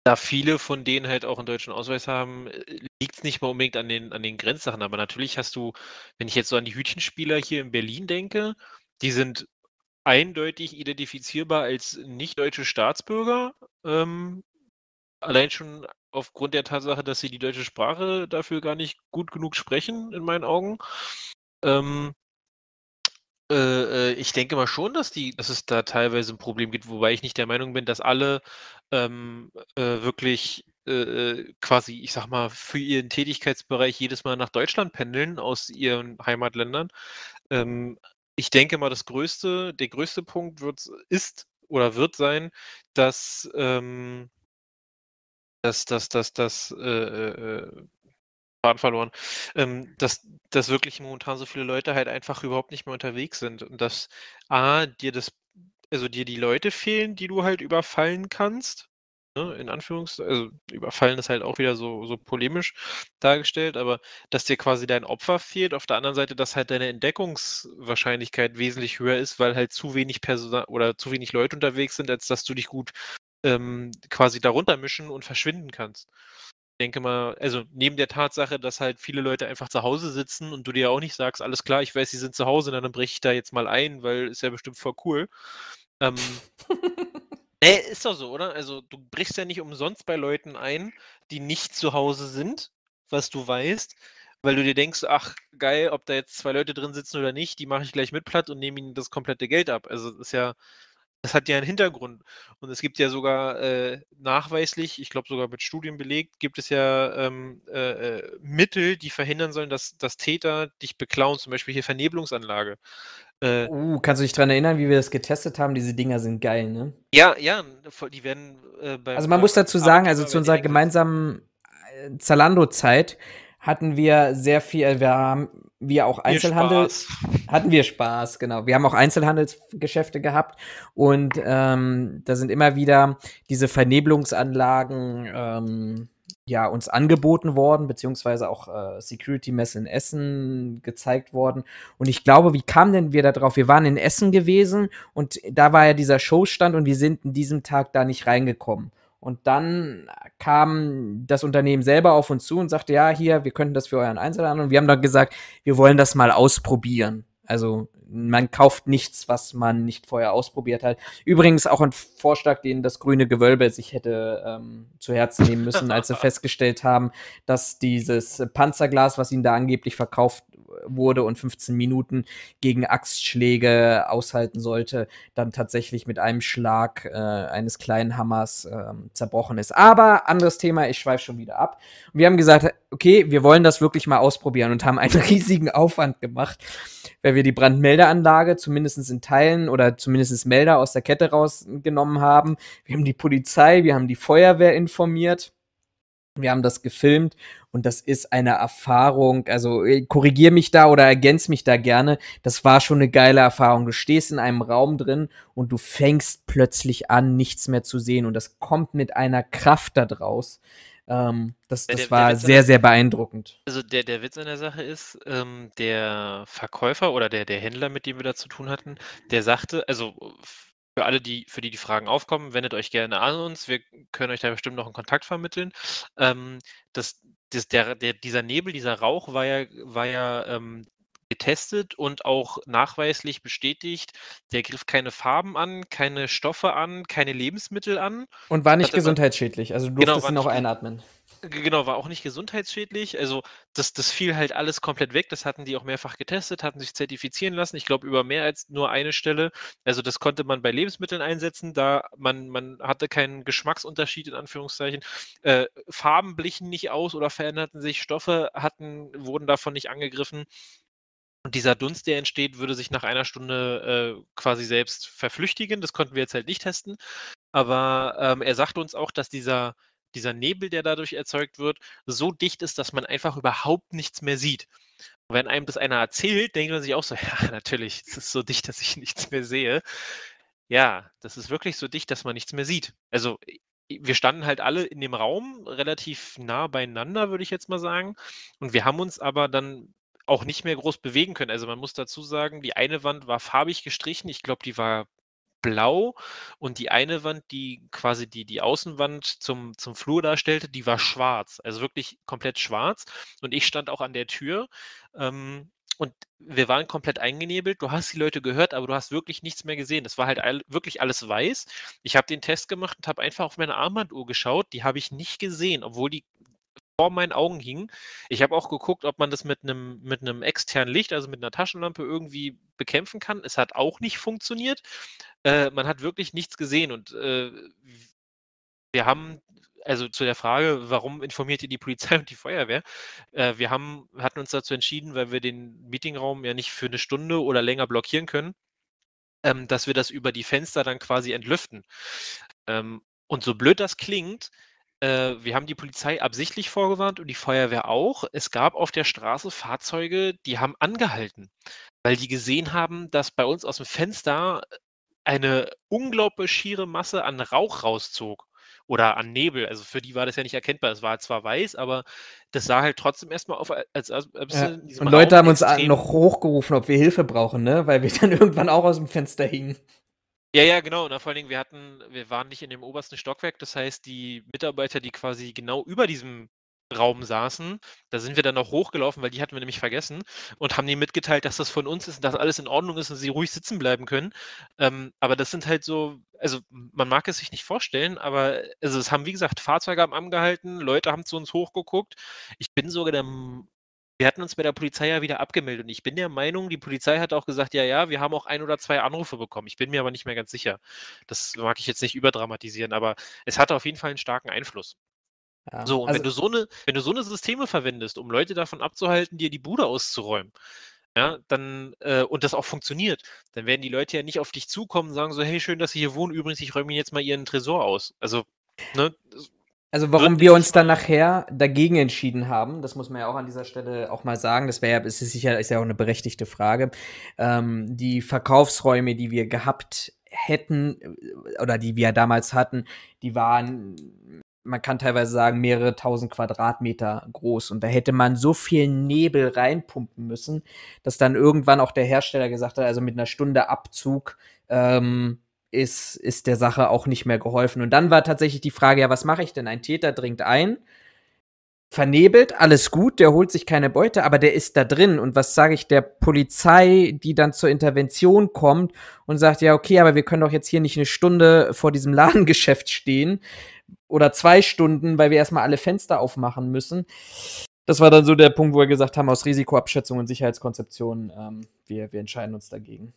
da viele von denen halt auch einen deutschen Ausweis haben, liegt es nicht mal unbedingt an den, an den Grenzsachen. Aber natürlich hast du, wenn ich jetzt so an die Hütchenspieler hier in Berlin denke, die sind eindeutig identifizierbar als nicht deutsche Staatsbürger, ähm, Allein schon aufgrund der Tatsache, dass sie die deutsche Sprache dafür gar nicht gut genug sprechen, in meinen Augen. Ähm, äh, äh, ich denke mal schon, dass, die, dass es da teilweise ein Problem gibt, wobei ich nicht der Meinung bin, dass alle ähm, äh, wirklich äh, äh quasi, ich sag mal, für ihren Tätigkeitsbereich jedes Mal nach Deutschland pendeln aus ihren Heimatländern. Ähm, ich denke mal, das größte, der größte Punkt wird, ist oder wird sein, dass ähm, dass das, das, das, äh, äh, äh verloren, ähm, dass, dass wirklich momentan so viele Leute halt einfach überhaupt nicht mehr unterwegs sind und dass A, dir das, also dir die Leute fehlen, die du halt überfallen kannst, ne, in Anführungszeichen, also überfallen ist halt auch wieder so, so polemisch dargestellt, aber dass dir quasi dein Opfer fehlt, auf der anderen Seite, dass halt deine Entdeckungswahrscheinlichkeit wesentlich höher ist, weil halt zu wenig Personal oder zu wenig Leute unterwegs sind, als dass du dich gut ähm, quasi darunter mischen und verschwinden kannst. Ich denke mal, also neben der Tatsache, dass halt viele Leute einfach zu Hause sitzen und du dir auch nicht sagst, alles klar, ich weiß, sie sind zu Hause, dann breche ich da jetzt mal ein, weil ist ja bestimmt voll cool. Ähm, äh, ist doch so, oder? Also du brichst ja nicht umsonst bei Leuten ein, die nicht zu Hause sind, was du weißt, weil du dir denkst, ach geil, ob da jetzt zwei Leute drin sitzen oder nicht, die mache ich gleich mit platt und nehme ihnen das komplette Geld ab. Also ist ja das hat ja einen Hintergrund. Und es gibt ja sogar äh, nachweislich, ich glaube sogar mit Studien belegt, gibt es ja ähm, äh, äh Mittel, die verhindern sollen, dass, dass Täter dich beklauen, zum Beispiel hier Vernebelungsanlage. Äh, uh, kannst du dich daran erinnern, wie wir das getestet haben? Diese Dinger sind geil, ne? Ja, ja, die werden äh, Also man muss dazu sagen, also zu unserer gemeinsamen äh, Zalando-Zeit hatten wir sehr viel, äh, wir haben wir auch Einzelhandel, wir hatten wir Spaß, genau. Wir haben auch Einzelhandelsgeschäfte gehabt und ähm, da sind immer wieder diese Vernebelungsanlagen ähm, ja uns angeboten worden, beziehungsweise auch äh, Security Mess in Essen gezeigt worden. Und ich glaube, wie kamen denn wir da drauf? Wir waren in Essen gewesen und da war ja dieser Showstand und wir sind in diesem Tag da nicht reingekommen. Und dann kam das Unternehmen selber auf uns zu und sagte, ja, hier, wir könnten das für euren Einzelhandel. Und wir haben dann gesagt, wir wollen das mal ausprobieren. Also man kauft nichts, was man nicht vorher ausprobiert hat. Übrigens auch ein Vorschlag, den das grüne Gewölbe sich hätte ähm, zu Herzen nehmen müssen, als sie festgestellt haben, dass dieses Panzerglas, was ihnen da angeblich verkauft wurde und 15 Minuten gegen Axtschläge aushalten sollte, dann tatsächlich mit einem Schlag äh, eines kleinen Hammers äh, zerbrochen ist. Aber anderes Thema, ich schweife schon wieder ab. wir haben gesagt, okay, wir wollen das wirklich mal ausprobieren und haben einen riesigen Aufwand gemacht, weil wir die Brandmeldeanlage zumindest in Teilen oder zumindest Melder aus der Kette rausgenommen haben. Wir haben die Polizei, wir haben die Feuerwehr informiert. Wir haben das gefilmt und das ist eine Erfahrung, also äh, korrigier mich da oder ergänz mich da gerne. Das war schon eine geile Erfahrung. Du stehst in einem Raum drin und du fängst plötzlich an, nichts mehr zu sehen. Und das kommt mit einer Kraft da draus. Ähm, das, das der, war der sehr, sehr beeindruckend. Also der, der Witz an der Sache ist, ähm, der Verkäufer oder der, der Händler, mit dem wir da zu tun hatten, der sagte, also für alle, die, für die die Fragen aufkommen, wendet euch gerne an uns. Wir können euch da bestimmt noch einen Kontakt vermitteln. Ähm, das, das, der, der, dieser Nebel, dieser Rauch war ja, war ja ähm, getestet und auch nachweislich bestätigt, der griff keine Farben an, keine Stoffe an, keine Lebensmittel an. Und war nicht gesundheitsschädlich, also du genau, durftest genau, ihn auch einatmen. Nicht, Genau, war auch nicht gesundheitsschädlich. Also das, das fiel halt alles komplett weg. Das hatten die auch mehrfach getestet, hatten sich zertifizieren lassen. Ich glaube, über mehr als nur eine Stelle. Also das konnte man bei Lebensmitteln einsetzen, da man, man hatte keinen Geschmacksunterschied in Anführungszeichen. Äh, Farben blichen nicht aus oder veränderten sich, Stoffe hatten, wurden davon nicht angegriffen. Und dieser Dunst, der entsteht, würde sich nach einer Stunde äh, quasi selbst verflüchtigen. Das konnten wir jetzt halt nicht testen. Aber ähm, er sagte uns auch, dass dieser dieser Nebel, der dadurch erzeugt wird, so dicht ist, dass man einfach überhaupt nichts mehr sieht. Und wenn einem das einer erzählt, denkt man sich auch so, ja, natürlich, es ist so dicht, dass ich nichts mehr sehe. Ja, das ist wirklich so dicht, dass man nichts mehr sieht. Also wir standen halt alle in dem Raum relativ nah beieinander, würde ich jetzt mal sagen. Und wir haben uns aber dann auch nicht mehr groß bewegen können. Also man muss dazu sagen, die eine Wand war farbig gestrichen. Ich glaube, die war blau und die eine Wand, die quasi die, die Außenwand zum, zum Flur darstellte, die war schwarz, also wirklich komplett schwarz. Und ich stand auch an der Tür ähm, und wir waren komplett eingenebelt. Du hast die Leute gehört, aber du hast wirklich nichts mehr gesehen. Es war halt all, wirklich alles weiß. Ich habe den Test gemacht und habe einfach auf meine Armbanduhr geschaut. Die habe ich nicht gesehen, obwohl die vor meinen Augen hing. Ich habe auch geguckt, ob man das mit einem mit einem externen Licht, also mit einer Taschenlampe irgendwie bekämpfen kann. Es hat auch nicht funktioniert. Äh, man hat wirklich nichts gesehen und äh, wir haben also zu der Frage, warum informiert ihr die Polizei und die Feuerwehr? Äh, wir haben, hatten uns dazu entschieden, weil wir den Meetingraum ja nicht für eine Stunde oder länger blockieren können, ähm, dass wir das über die Fenster dann quasi entlüften. Ähm, und so blöd das klingt, äh, wir haben die Polizei absichtlich vorgewarnt und die Feuerwehr auch. Es gab auf der Straße Fahrzeuge, die haben angehalten, weil die gesehen haben, dass bei uns aus dem Fenster äh, eine unglaublich schiere Masse an Rauch rauszog oder an Nebel. Also für die war das ja nicht erkennbar. Es war zwar weiß, aber das sah halt trotzdem erstmal auf. Äh, als, als, als ja. Und Leute Raum haben uns äh, noch hochgerufen, ob wir Hilfe brauchen, ne? Weil wir dann irgendwann auch aus dem Fenster hingen. Ja, ja, genau. Na, vor allen Dingen, wir hatten, wir waren nicht in dem obersten Stockwerk. Das heißt, die Mitarbeiter, die quasi genau über diesem Raum saßen, da sind wir dann auch hochgelaufen, weil die hatten wir nämlich vergessen und haben ihnen mitgeteilt, dass das von uns ist und dass alles in Ordnung ist und sie ruhig sitzen bleiben können. Ähm, aber das sind halt so, also man mag es sich nicht vorstellen, aber also es haben, wie gesagt, Fahrzeuge haben angehalten, Leute haben zu uns hochgeguckt. Ich bin sogar der wir hatten uns bei der Polizei ja wieder abgemeldet und ich bin der Meinung, die Polizei hat auch gesagt, ja, ja, wir haben auch ein oder zwei Anrufe bekommen. Ich bin mir aber nicht mehr ganz sicher. Das mag ich jetzt nicht überdramatisieren, aber es hatte auf jeden Fall einen starken Einfluss. Ja, so, und also wenn, du so eine, wenn du so eine Systeme verwendest, um Leute davon abzuhalten, dir die Bude auszuräumen, ja, dann, äh, und das auch funktioniert, dann werden die Leute ja nicht auf dich zukommen und sagen so, hey, schön, dass Sie hier wohnen, übrigens, ich räume Ihnen jetzt mal Ihren Tresor aus. Also, ne, also warum wir uns dann nachher dagegen entschieden haben, das muss man ja auch an dieser Stelle auch mal sagen, das wäre ja, ist sicher, ist ja auch eine berechtigte Frage. Ähm, die Verkaufsräume, die wir gehabt hätten äh, oder die wir damals hatten, die waren, man kann teilweise sagen, mehrere tausend Quadratmeter groß. Und da hätte man so viel Nebel reinpumpen müssen, dass dann irgendwann auch der Hersteller gesagt hat, also mit einer Stunde Abzug ähm, ist, ist der Sache auch nicht mehr geholfen. Und dann war tatsächlich die Frage, ja, was mache ich denn? Ein Täter dringt ein, vernebelt, alles gut, der holt sich keine Beute, aber der ist da drin. Und was sage ich der Polizei, die dann zur Intervention kommt und sagt, ja, okay, aber wir können doch jetzt hier nicht eine Stunde vor diesem Ladengeschäft stehen oder zwei Stunden, weil wir erstmal alle Fenster aufmachen müssen. Das war dann so der Punkt, wo wir gesagt haben, aus Risikoabschätzung und Sicherheitskonzeption, ähm, wir, wir entscheiden uns dagegen.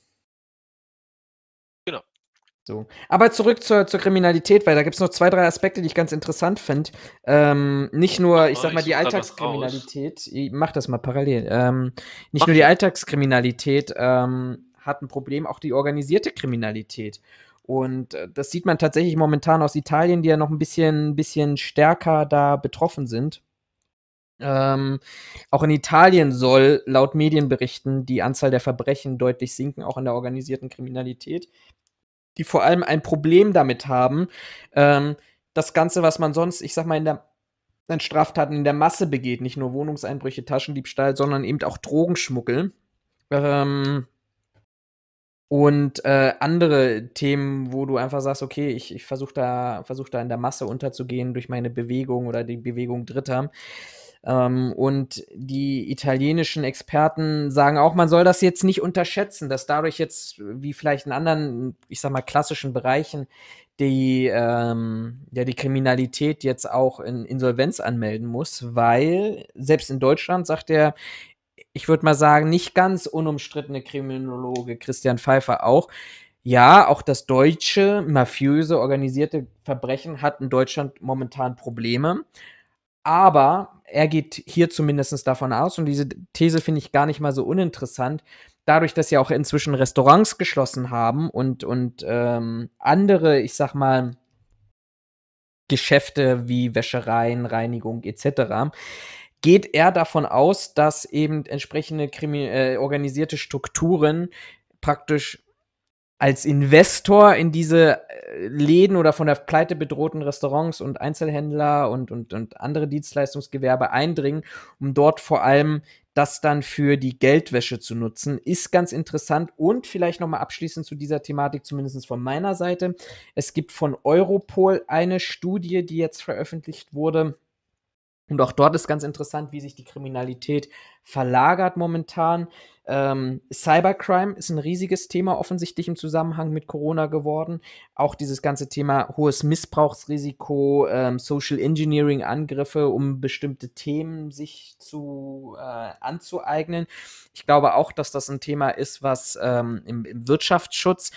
So. Aber zurück zur, zur Kriminalität, weil da gibt es noch zwei, drei Aspekte, die ich ganz interessant finde. Ähm, nicht nur, ich sag mal, die Alltagskriminalität, ich mach das mal parallel, ähm, nicht nur die Alltagskriminalität ähm, hat ein Problem, auch die organisierte Kriminalität. Und äh, das sieht man tatsächlich momentan aus Italien, die ja noch ein bisschen, bisschen stärker da betroffen sind. Ähm, auch in Italien soll laut Medienberichten die Anzahl der Verbrechen deutlich sinken, auch in der organisierten Kriminalität die vor allem ein Problem damit haben, ähm, das Ganze, was man sonst, ich sag mal, in der an Straftaten in der Masse begeht, nicht nur Wohnungseinbrüche, Taschendiebstahl, sondern eben auch Drogenschmuggel. Ähm, und äh, andere Themen, wo du einfach sagst, okay, ich, ich versuche da, versuch da in der Masse unterzugehen durch meine Bewegung oder die Bewegung Dritter. Ähm, und die italienischen Experten sagen auch, man soll das jetzt nicht unterschätzen, dass dadurch jetzt, wie vielleicht in anderen, ich sag mal, klassischen Bereichen, die, ähm, ja, die Kriminalität jetzt auch in Insolvenz anmelden muss, weil selbst in Deutschland sagt der, ich würde mal sagen, nicht ganz unumstrittene Kriminologe Christian Pfeiffer auch, ja, auch das deutsche mafiöse organisierte Verbrechen hat in Deutschland momentan Probleme, aber er geht hier zumindest davon aus, und diese These finde ich gar nicht mal so uninteressant, dadurch, dass ja auch inzwischen Restaurants geschlossen haben und, und ähm, andere, ich sag mal, Geschäfte wie Wäschereien, Reinigung etc., geht er davon aus, dass eben entsprechende Krimi äh, organisierte Strukturen praktisch als Investor in diese äh, Läden oder von der Pleite bedrohten Restaurants und Einzelhändler und, und, und andere Dienstleistungsgewerbe eindringen, um dort vor allem das dann für die Geldwäsche zu nutzen, ist ganz interessant. Und vielleicht nochmal abschließend zu dieser Thematik, zumindest von meiner Seite. Es gibt von Europol eine Studie, die jetzt veröffentlicht wurde, und auch dort ist ganz interessant, wie sich die Kriminalität verlagert momentan. Ähm, Cybercrime ist ein riesiges Thema offensichtlich im Zusammenhang mit Corona geworden. Auch dieses ganze Thema hohes Missbrauchsrisiko, ähm, Social Engineering Angriffe, um bestimmte Themen sich zu äh, anzueignen. Ich glaube auch, dass das ein Thema ist, was ähm, im, im Wirtschaftsschutz äh,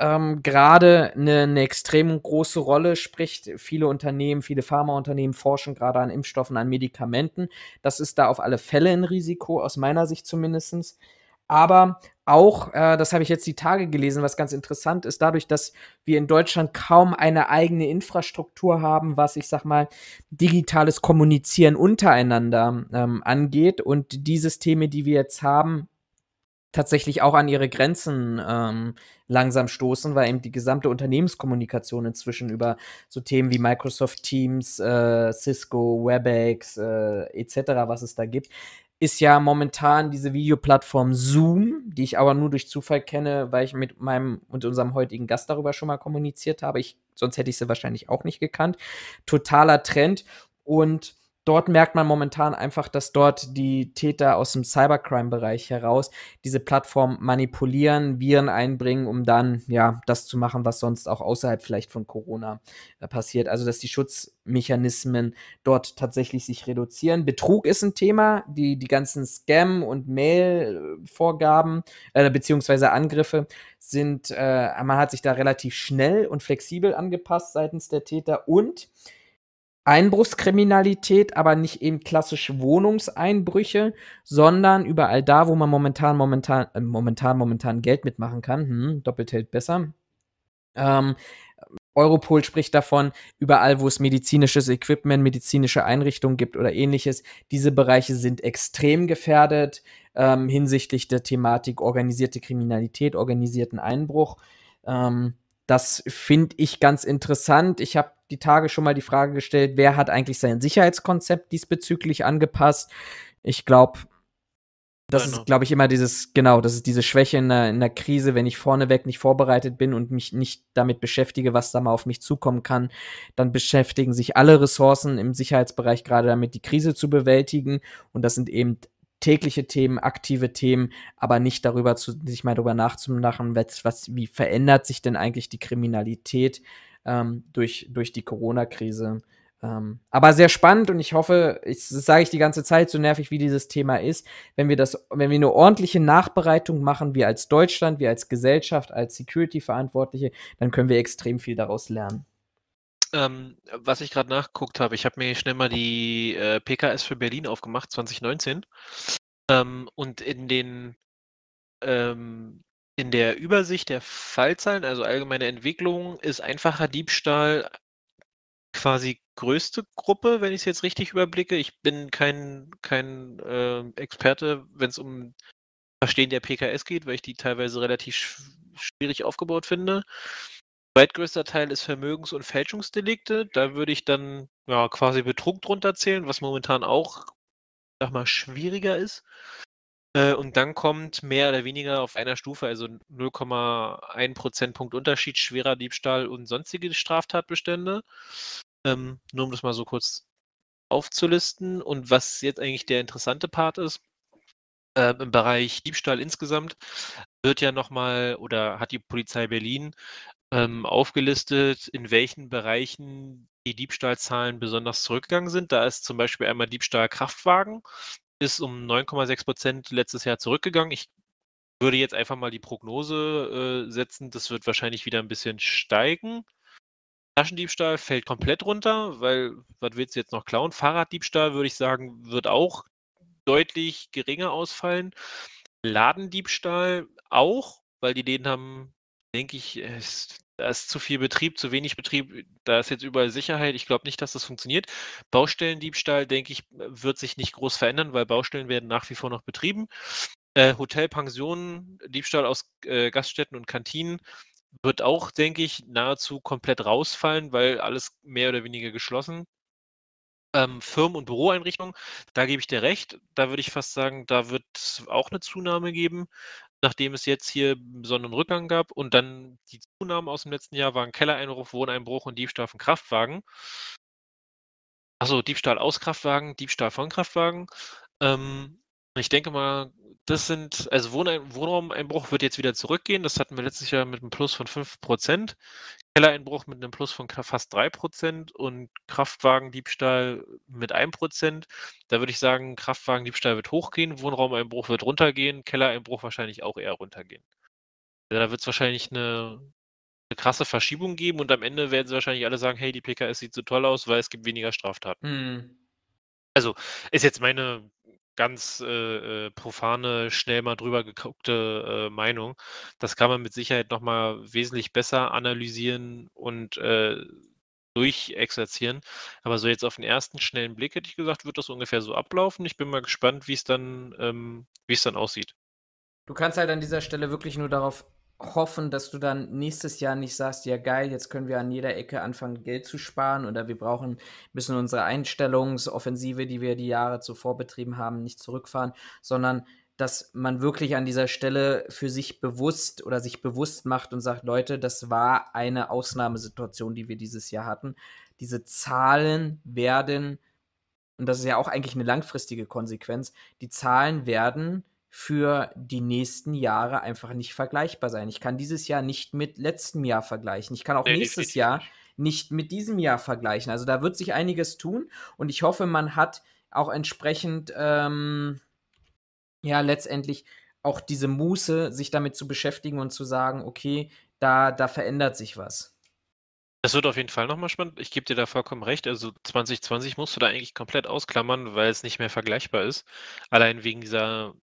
ähm, gerade eine, eine extrem große Rolle sprich Viele Unternehmen, viele Pharmaunternehmen forschen gerade an Impfstoffen, an Medikamenten. Das ist da auf alle Fälle ein Risiko, aus meiner Sicht zumindestens. Aber auch, äh, das habe ich jetzt die Tage gelesen, was ganz interessant ist, dadurch, dass wir in Deutschland kaum eine eigene Infrastruktur haben, was ich sag mal digitales Kommunizieren untereinander ähm, angeht und die Systeme, die wir jetzt haben, tatsächlich auch an ihre Grenzen ähm, langsam stoßen, weil eben die gesamte Unternehmenskommunikation inzwischen über so Themen wie Microsoft Teams, äh, Cisco, WebEx äh, etc., was es da gibt, ist ja momentan diese Videoplattform Zoom, die ich aber nur durch Zufall kenne, weil ich mit meinem und unserem heutigen Gast darüber schon mal kommuniziert habe. Ich, sonst hätte ich sie wahrscheinlich auch nicht gekannt. Totaler Trend und dort merkt man momentan einfach, dass dort die Täter aus dem Cybercrime-Bereich heraus diese Plattform manipulieren, Viren einbringen, um dann ja das zu machen, was sonst auch außerhalb vielleicht von Corona äh, passiert. Also dass die Schutzmechanismen dort tatsächlich sich reduzieren. Betrug ist ein Thema, die, die ganzen Scam- und Mail-Vorgaben äh, beziehungsweise Angriffe sind, äh, man hat sich da relativ schnell und flexibel angepasst seitens der Täter und Einbruchskriminalität, aber nicht eben klassische Wohnungseinbrüche, sondern überall da, wo man momentan, momentan, äh, momentan, momentan Geld mitmachen kann, hm, doppelt hält besser. Ähm, Europol spricht davon, überall, wo es medizinisches Equipment, medizinische Einrichtungen gibt oder ähnliches, diese Bereiche sind extrem gefährdet ähm, hinsichtlich der Thematik organisierte Kriminalität, organisierten Einbruch. Ähm, das finde ich ganz interessant. Ich habe die Tage schon mal die Frage gestellt, wer hat eigentlich sein Sicherheitskonzept diesbezüglich angepasst? Ich glaube, das genau. ist, glaube ich, immer dieses, genau, das ist diese Schwäche in der, in der Krise, wenn ich vorneweg nicht vorbereitet bin und mich nicht damit beschäftige, was da mal auf mich zukommen kann, dann beschäftigen sich alle Ressourcen im Sicherheitsbereich gerade damit, die Krise zu bewältigen. Und das sind eben tägliche Themen, aktive Themen, aber nicht darüber zu, sich mal darüber nachzumachen, was, was, wie verändert sich denn eigentlich die Kriminalität ähm, durch, durch die Corona-Krise. Ähm, aber sehr spannend und ich hoffe, ich, das sage ich die ganze Zeit, so nervig wie dieses Thema ist, wenn wir das, wenn wir eine ordentliche Nachbereitung machen, wir als Deutschland, wir als Gesellschaft, als Security-Verantwortliche, dann können wir extrem viel daraus lernen. Ähm, was ich gerade nachgeguckt habe, ich habe mir schnell mal die äh, PKS für Berlin aufgemacht, 2019. Ähm, und in den ähm, in der Übersicht der Fallzahlen, also allgemeine Entwicklung, ist einfacher Diebstahl quasi größte Gruppe, wenn ich es jetzt richtig überblicke. Ich bin kein, kein äh, Experte, wenn es um Verstehen der PKS geht, weil ich die teilweise relativ sch schwierig aufgebaut finde. Zweitgrößter Teil ist Vermögens- und Fälschungsdelikte. Da würde ich dann ja, quasi Betrug drunter zählen, was momentan auch, sag mal, schwieriger ist. Äh, und dann kommt mehr oder weniger auf einer Stufe, also 0,1 Prozentpunkt Unterschied schwerer Diebstahl und sonstige Straftatbestände. Ähm, nur um das mal so kurz aufzulisten. Und was jetzt eigentlich der interessante Part ist, äh, im Bereich Diebstahl insgesamt wird ja nochmal oder hat die Polizei Berlin ähm, aufgelistet, in welchen Bereichen die Diebstahlzahlen besonders zurückgegangen sind. Da ist zum Beispiel einmal Diebstahl Kraftwagen, ist um 9,6 Prozent letztes Jahr zurückgegangen. Ich würde jetzt einfach mal die Prognose äh, setzen, das wird wahrscheinlich wieder ein bisschen steigen. Taschendiebstahl fällt komplett runter, weil was willst du jetzt noch klauen? Fahrraddiebstahl würde ich sagen, wird auch deutlich geringer ausfallen. Ladendiebstahl auch, weil die Läden haben, denke ich, da ist zu viel Betrieb, zu wenig Betrieb, da ist jetzt überall Sicherheit. Ich glaube nicht, dass das funktioniert. Baustellendiebstahl, denke ich, wird sich nicht groß verändern, weil Baustellen werden nach wie vor noch betrieben. Äh, Hotel, Pensionen, Diebstahl aus äh, Gaststätten und Kantinen wird auch, denke ich, nahezu komplett rausfallen, weil alles mehr oder weniger geschlossen. Ähm, Firmen- und Büroeinrichtungen, da gebe ich dir recht. Da würde ich fast sagen, da wird es auch eine Zunahme geben nachdem es jetzt hier so einen Rückgang gab und dann die Zunahmen aus dem letzten Jahr waren Kellereinbruch, Wohneinbruch und Diebstahl von Kraftwagen. Achso, Diebstahl aus Kraftwagen, Diebstahl von Kraftwagen. Ähm, ich denke mal, das sind, also Wohnein Wohnraumeinbruch wird jetzt wieder zurückgehen. Das hatten wir letztes Jahr mit einem Plus von 5%. Kellereinbruch mit einem Plus von fast 3% und Kraftwagendiebstahl mit 1%. Da würde ich sagen, Kraftwagendiebstahl wird hochgehen, Wohnraumeinbruch wird runtergehen, Kellereinbruch wahrscheinlich auch eher runtergehen. Da wird es wahrscheinlich eine, eine, krasse Verschiebung geben und am Ende werden sie wahrscheinlich alle sagen, hey, die PKS sieht so toll aus, weil es gibt weniger Straftaten. Mhm. Also ist jetzt meine ganz äh, äh, profane, schnell mal drüber geguckte äh, Meinung. Das kann man mit Sicherheit nochmal wesentlich besser analysieren und äh, durchexerzieren. Aber so jetzt auf den ersten schnellen Blick hätte ich gesagt, wird das ungefähr so ablaufen. Ich bin mal gespannt, wie es dann, ähm, es dann aussieht. Du kannst halt an dieser Stelle wirklich nur darauf hoffen, dass du dann nächstes Jahr nicht sagst, ja geil, jetzt können wir an jeder Ecke anfangen, Geld zu sparen oder wir brauchen, müssen unsere Einstellungsoffensive, die wir die Jahre zuvor betrieben haben, nicht zurückfahren, sondern dass man wirklich an dieser Stelle für sich bewusst oder sich bewusst macht und sagt, Leute, das war eine Ausnahmesituation, die wir dieses Jahr hatten. Diese Zahlen werden, und das ist ja auch eigentlich eine langfristige Konsequenz, die Zahlen werden für die nächsten Jahre einfach nicht vergleichbar sein. Ich kann dieses Jahr nicht mit letztem Jahr vergleichen. Ich kann auch nee, nächstes Jahr nicht mit diesem Jahr vergleichen. Also da wird sich einiges tun und ich hoffe, man hat auch entsprechend, ähm, ja, letztendlich auch diese Muße, sich damit zu beschäftigen und zu sagen, okay, da, da verändert sich was. Das wird auf jeden Fall nochmal spannend. Ich gebe dir da vollkommen recht. Also 2020 musst du da eigentlich komplett ausklammern, weil es nicht mehr vergleichbar ist. Allein wegen dieser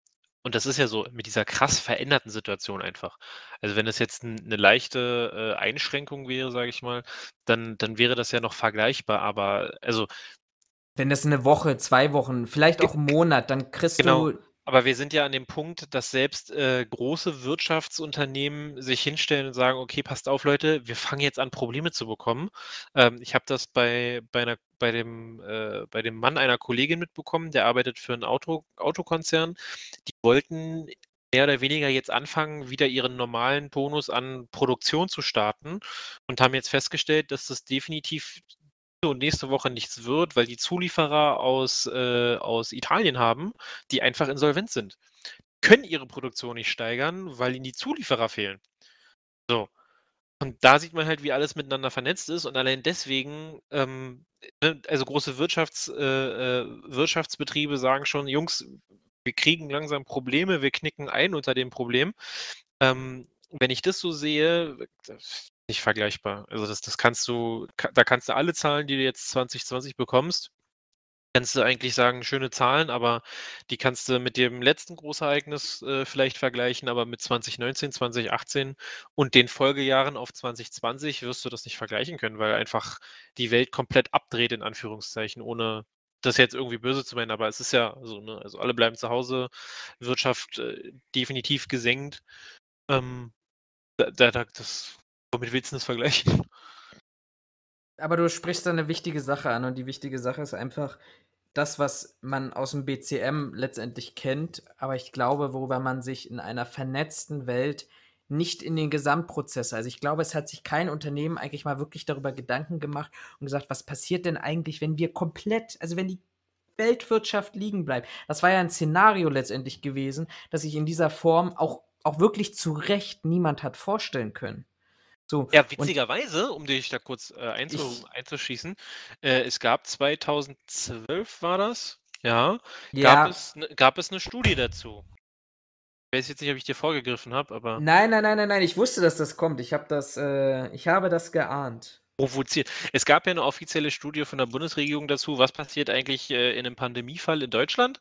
und das ist ja so mit dieser krass veränderten Situation einfach. Also wenn das jetzt eine leichte äh, Einschränkung wäre, sage ich mal, dann, dann wäre das ja noch vergleichbar. Aber also wenn das eine Woche, zwei Wochen, vielleicht auch einen Monat, dann kriegst genau. du aber wir sind ja an dem Punkt, dass selbst äh, große Wirtschaftsunternehmen sich hinstellen und sagen, okay, passt auf, Leute, wir fangen jetzt an, Probleme zu bekommen. Ähm, ich habe das bei, bei, einer, bei, dem, äh, bei dem Mann einer Kollegin mitbekommen, der arbeitet für einen Auto, Autokonzern. Die wollten mehr oder weniger jetzt anfangen, wieder ihren normalen Bonus an Produktion zu starten und haben jetzt festgestellt, dass das definitiv und nächste Woche nichts wird, weil die Zulieferer aus, äh, aus Italien haben, die einfach insolvent sind. Die Können ihre Produktion nicht steigern, weil ihnen die Zulieferer fehlen. So. Und da sieht man halt, wie alles miteinander vernetzt ist und allein deswegen, ähm, ne, also große Wirtschafts, äh, äh, Wirtschaftsbetriebe sagen schon, Jungs, wir kriegen langsam Probleme, wir knicken ein unter dem Problem. Ähm, wenn ich das so sehe, nicht vergleichbar. Also das, das kannst du, da kannst du alle Zahlen, die du jetzt 2020 bekommst, kannst du eigentlich sagen, schöne Zahlen, aber die kannst du mit dem letzten Großereignis äh, vielleicht vergleichen, aber mit 2019, 2018 und den Folgejahren auf 2020 wirst du das nicht vergleichen können, weil einfach die Welt komplett abdreht, in Anführungszeichen, ohne das jetzt irgendwie böse zu meinen, aber es ist ja so, ne? also alle bleiben zu Hause, Wirtschaft äh, definitiv gesenkt. Ähm, da, da, das Womit willst du das vergleichen? Aber du sprichst da eine wichtige Sache an und die wichtige Sache ist einfach das, was man aus dem BCM letztendlich kennt, aber ich glaube, worüber man sich in einer vernetzten Welt nicht in den Gesamtprozess. Also ich glaube, es hat sich kein Unternehmen eigentlich mal wirklich darüber Gedanken gemacht und gesagt, was passiert denn eigentlich, wenn wir komplett, also wenn die Weltwirtschaft liegen bleibt. Das war ja ein Szenario letztendlich gewesen, das sich in dieser Form auch, auch wirklich zu Recht niemand hat vorstellen können. So, ja, witzigerweise, um dich da kurz äh, einzu ich, einzuschießen, äh, es gab 2012 war das, ja, ja. Ne, gab, es, gab es eine Studie dazu. Ich weiß jetzt nicht, ob ich dir vorgegriffen habe, aber. Nein, nein, nein, nein, nein, ich wusste, dass das kommt. Ich habe das, äh, ich habe das geahnt. Provoziert. Es gab ja eine offizielle Studie von der Bundesregierung dazu, was passiert eigentlich äh, in einem Pandemiefall in Deutschland.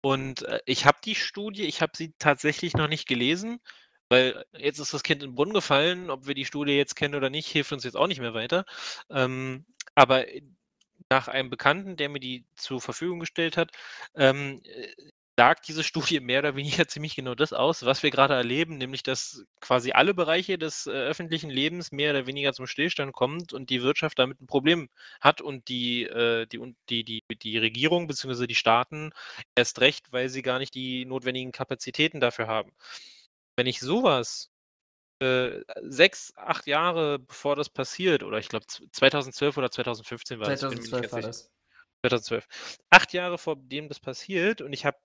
Und äh, ich habe die Studie, ich habe sie tatsächlich noch nicht gelesen. Weil äh, jetzt ist das Kind in den Brunnen gefallen, ob wir die Studie jetzt kennen oder nicht, hilft uns jetzt auch nicht mehr weiter. Ähm, aber äh, nach einem Bekannten, der mir die zur Verfügung gestellt hat, ähm, äh, sagt diese Studie mehr oder weniger ziemlich genau das aus, was wir gerade erleben, nämlich dass quasi alle Bereiche des äh, öffentlichen Lebens mehr oder weniger zum Stillstand kommt und die Wirtschaft damit ein Problem hat und die, äh, die, die, die, die Regierung bzw. die Staaten erst recht, weil sie gar nicht die notwendigen Kapazitäten dafür haben. Wenn ich sowas äh, sechs, acht Jahre bevor das passiert, oder ich glaube 2012 oder 2015 war 2012 das. 2012 war das. 2012. Acht Jahre vor dem das passiert und ich habe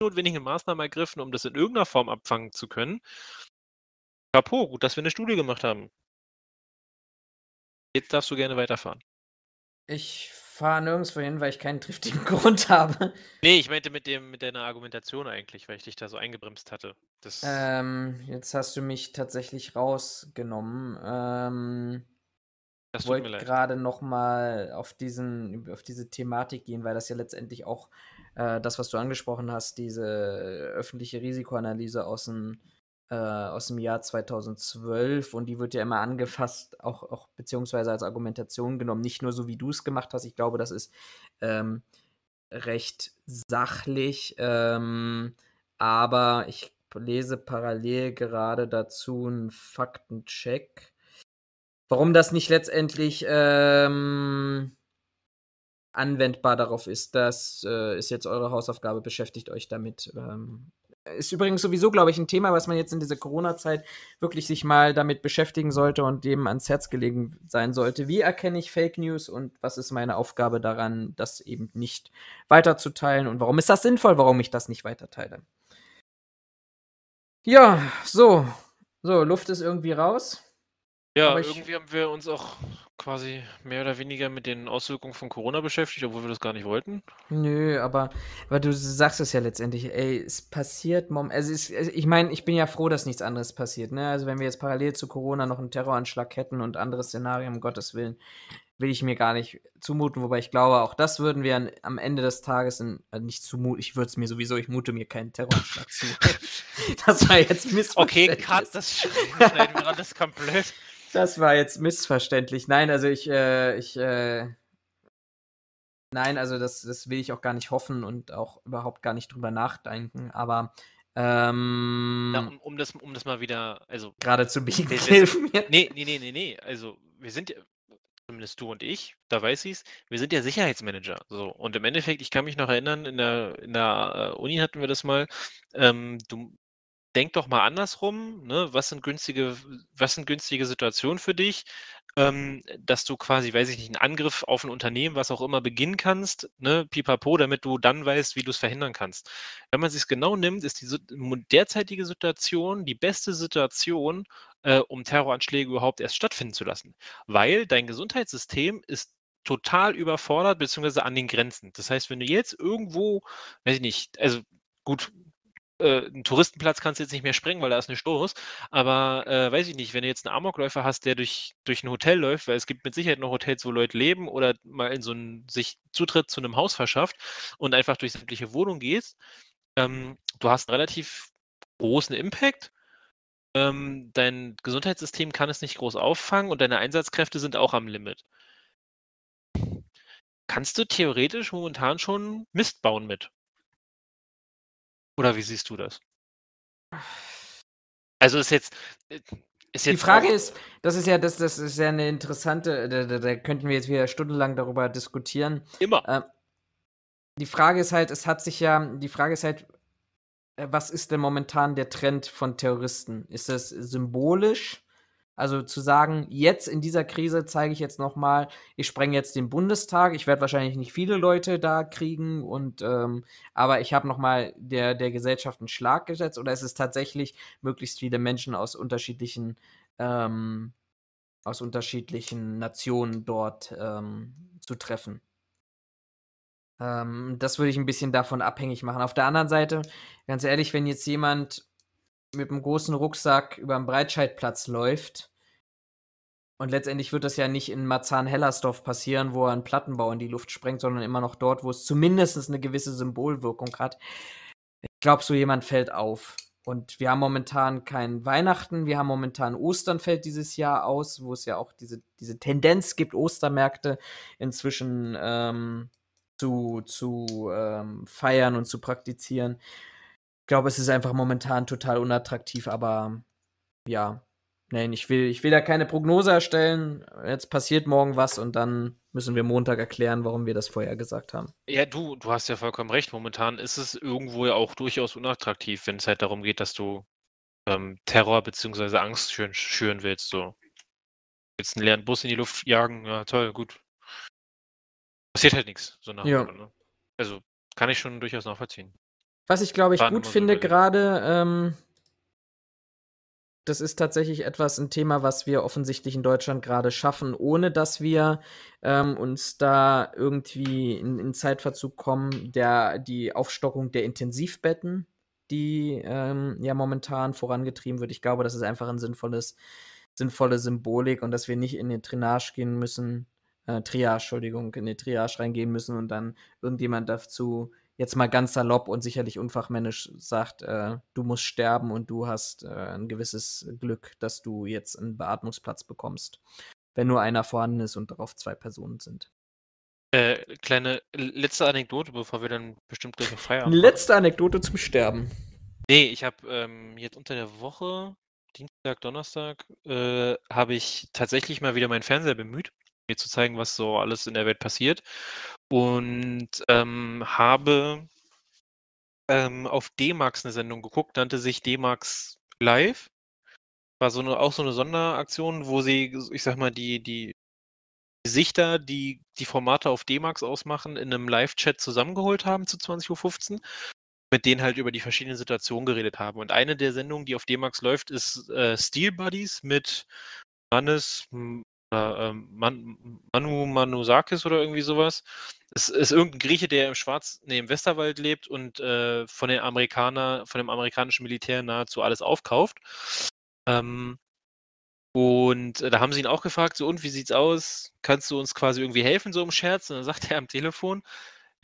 notwendige Maßnahmen ergriffen, um das in irgendeiner Form abfangen zu können. Chapeau, gut, dass wir eine Studie gemacht haben. Jetzt darfst du gerne weiterfahren. Ich fahre nirgendwo hin, weil ich keinen triftigen Grund habe. Nee, ich meinte mit, dem, mit deiner Argumentation eigentlich, weil ich dich da so eingebremst hatte. Das ähm, jetzt hast du mich tatsächlich rausgenommen. Ähm, das wollte gerade nochmal auf, auf diese Thematik gehen, weil das ja letztendlich auch äh, das, was du angesprochen hast, diese äh, öffentliche Risikoanalyse aus dem äh, aus dem Jahr 2012 und die wird ja immer angefasst, auch, auch beziehungsweise als Argumentation genommen, nicht nur so wie du es gemacht hast. Ich glaube, das ist ähm, recht sachlich, ähm, aber ich lese parallel gerade dazu einen Faktencheck. Warum das nicht letztendlich ähm, anwendbar darauf ist, das äh, ist jetzt eure Hausaufgabe, beschäftigt euch damit. Ähm, ist übrigens sowieso, glaube ich, ein Thema, was man jetzt in dieser Corona-Zeit wirklich sich mal damit beschäftigen sollte und dem ans Herz gelegen sein sollte. Wie erkenne ich Fake News und was ist meine Aufgabe daran, das eben nicht weiterzuteilen und warum ist das sinnvoll, warum ich das nicht weiterteile? Ja, so. So, Luft ist irgendwie raus. Ja, irgendwie haben wir uns auch quasi mehr oder weniger mit den Auswirkungen von Corona beschäftigt, obwohl wir das gar nicht wollten. Nö, aber, aber du sagst es ja letztendlich, ey, es passiert mom. Also es, ich meine, ich bin ja froh, dass nichts anderes passiert. Ne? Also wenn wir jetzt parallel zu Corona noch einen Terroranschlag hätten und andere Szenarien, um Gottes Willen, will ich mir gar nicht zumuten. Wobei ich glaube, auch das würden wir an, am Ende des Tages in, also nicht zumuten. Ich würde es mir sowieso, ich mute mir keinen Terroranschlag zu. das war jetzt Mist. Okay, Cut, das schneiden wir alles komplett. Das war jetzt missverständlich. Nein, also ich, äh, ich, äh, nein, also das, das will ich auch gar nicht hoffen und auch überhaupt gar nicht drüber nachdenken, aber ähm, Na, um, um, das, um das mal wieder, also. Gerade zu biegen, nee, mir. Nee, nee, nee, nee, nee. Also, wir sind, zumindest du und ich, da weiß ich es, wir sind ja Sicherheitsmanager. So. Und im Endeffekt, ich kann mich noch erinnern, in der, in der äh, Uni hatten wir das mal, ähm, du, denk doch mal andersrum, ne? was, sind günstige, was sind günstige Situationen für dich, ähm, dass du quasi, weiß ich nicht, einen Angriff auf ein Unternehmen, was auch immer, beginnen kannst, ne? pipapo, damit du dann weißt, wie du es verhindern kannst. Wenn man sich es genau nimmt, ist die derzeitige Situation die beste Situation, äh, um Terroranschläge überhaupt erst stattfinden zu lassen, weil dein Gesundheitssystem ist total überfordert, beziehungsweise an den Grenzen. Das heißt, wenn du jetzt irgendwo, weiß ich nicht, also gut, äh, einen Touristenplatz kannst du jetzt nicht mehr sprengen, weil da ist eine Stoß. Aber äh, weiß ich nicht, wenn du jetzt einen Amokläufer hast, der durch, durch ein Hotel läuft, weil es gibt mit Sicherheit noch Hotels, wo Leute leben oder mal in so einen, sich Zutritt zu einem Haus verschafft und einfach durch sämtliche Wohnungen gehst, ähm, du hast einen relativ großen Impact. Ähm, dein Gesundheitssystem kann es nicht groß auffangen und deine Einsatzkräfte sind auch am Limit. Kannst du theoretisch momentan schon Mist bauen mit? Oder wie siehst du das? Also ist jetzt. Äh, ist jetzt die Frage ist, das ist ja, das, das ist ja eine interessante, da, da, da könnten wir jetzt wieder stundenlang darüber diskutieren. Immer. Ähm, die Frage ist halt, es hat sich ja, die Frage ist halt, äh, was ist denn momentan der Trend von Terroristen? Ist das symbolisch? Also zu sagen, jetzt in dieser Krise zeige ich jetzt nochmal, ich sprenge jetzt den Bundestag. Ich werde wahrscheinlich nicht viele Leute da kriegen, und ähm, aber ich habe nochmal der, der Gesellschaft einen Schlag gesetzt. Oder ist es tatsächlich möglichst viele Menschen aus unterschiedlichen, ähm, aus unterschiedlichen Nationen dort ähm, zu treffen? Ähm, das würde ich ein bisschen davon abhängig machen. Auf der anderen Seite, ganz ehrlich, wenn jetzt jemand mit einem großen Rucksack über den Breitscheidplatz läuft. Und letztendlich wird das ja nicht in Marzahn-Hellersdorf passieren, wo er einen Plattenbau in die Luft sprengt, sondern immer noch dort, wo es zumindest eine gewisse Symbolwirkung hat. Ich glaube, so jemand fällt auf. Und wir haben momentan kein Weihnachten, wir haben momentan Ostern fällt dieses Jahr aus, wo es ja auch diese, diese Tendenz gibt, Ostermärkte inzwischen ähm, zu, zu ähm, feiern und zu praktizieren glaube, es ist einfach momentan total unattraktiv, aber ja. Nein, ich will, ich will da keine Prognose erstellen. Jetzt passiert morgen was und dann müssen wir Montag erklären, warum wir das vorher gesagt haben. Ja, du, du hast ja vollkommen recht. Momentan ist es irgendwo ja auch durchaus unattraktiv, wenn es halt darum geht, dass du ähm, Terror bzw. Angst schüren, schüren, willst. So. Jetzt einen leeren Bus in die Luft jagen, ja toll, gut. Passiert halt nichts, so nach. Ja. Ne? Also kann ich schon durchaus nachvollziehen. Was ich, glaube ich, War gut finde gerade, ähm, das ist tatsächlich etwas ein Thema, was wir offensichtlich in Deutschland gerade schaffen, ohne dass wir ähm, uns da irgendwie in, in, Zeitverzug kommen. Der, die Aufstockung der Intensivbetten, die ähm, ja momentan vorangetrieben wird. Ich glaube, das ist einfach ein sinnvolles, sinnvolle Symbolik und dass wir nicht in den Trinage gehen müssen, äh, Triage, Entschuldigung, in den Triage reingehen müssen und dann irgendjemand dazu jetzt mal ganz salopp und sicherlich unfachmännisch sagt, äh, du musst sterben und du hast äh, ein gewisses Glück, dass du jetzt einen Beatmungsplatz bekommst, wenn nur einer vorhanden ist und darauf zwei Personen sind. Äh, kleine letzte Anekdote, bevor wir dann bestimmt gleich Feierabend. Letzte Anekdote zum Sterben. Nee, ich habe ähm, jetzt unter der Woche, Dienstag, Donnerstag, äh, habe ich tatsächlich mal wieder meinen Fernseher bemüht, mir zu zeigen, was so alles in der Welt passiert und ähm, habe ähm, auf D-Max eine Sendung geguckt, nannte sich D-Max Live. War so eine, auch so eine Sonderaktion, wo sie, ich sag mal, die, die Gesichter, die die Formate auf D-Max ausmachen, in einem Live-Chat zusammengeholt haben zu 20.15 Uhr, mit denen halt über die verschiedenen Situationen geredet haben. Und eine der Sendungen, die auf D-Max läuft, ist äh, Steel Buddies mit Mannes, äh, ähm, Man, Manu Manusakis oder irgendwie sowas. Es ist irgendein Grieche, der im Schwarz, nee, im Westerwald lebt und äh, von den Amerikaner, von dem amerikanischen Militär nahezu alles aufkauft. Ähm, und äh, da haben sie ihn auch gefragt, so und wie sieht's aus? Kannst du uns quasi irgendwie helfen, so im Scherz? Und dann sagt er am Telefon,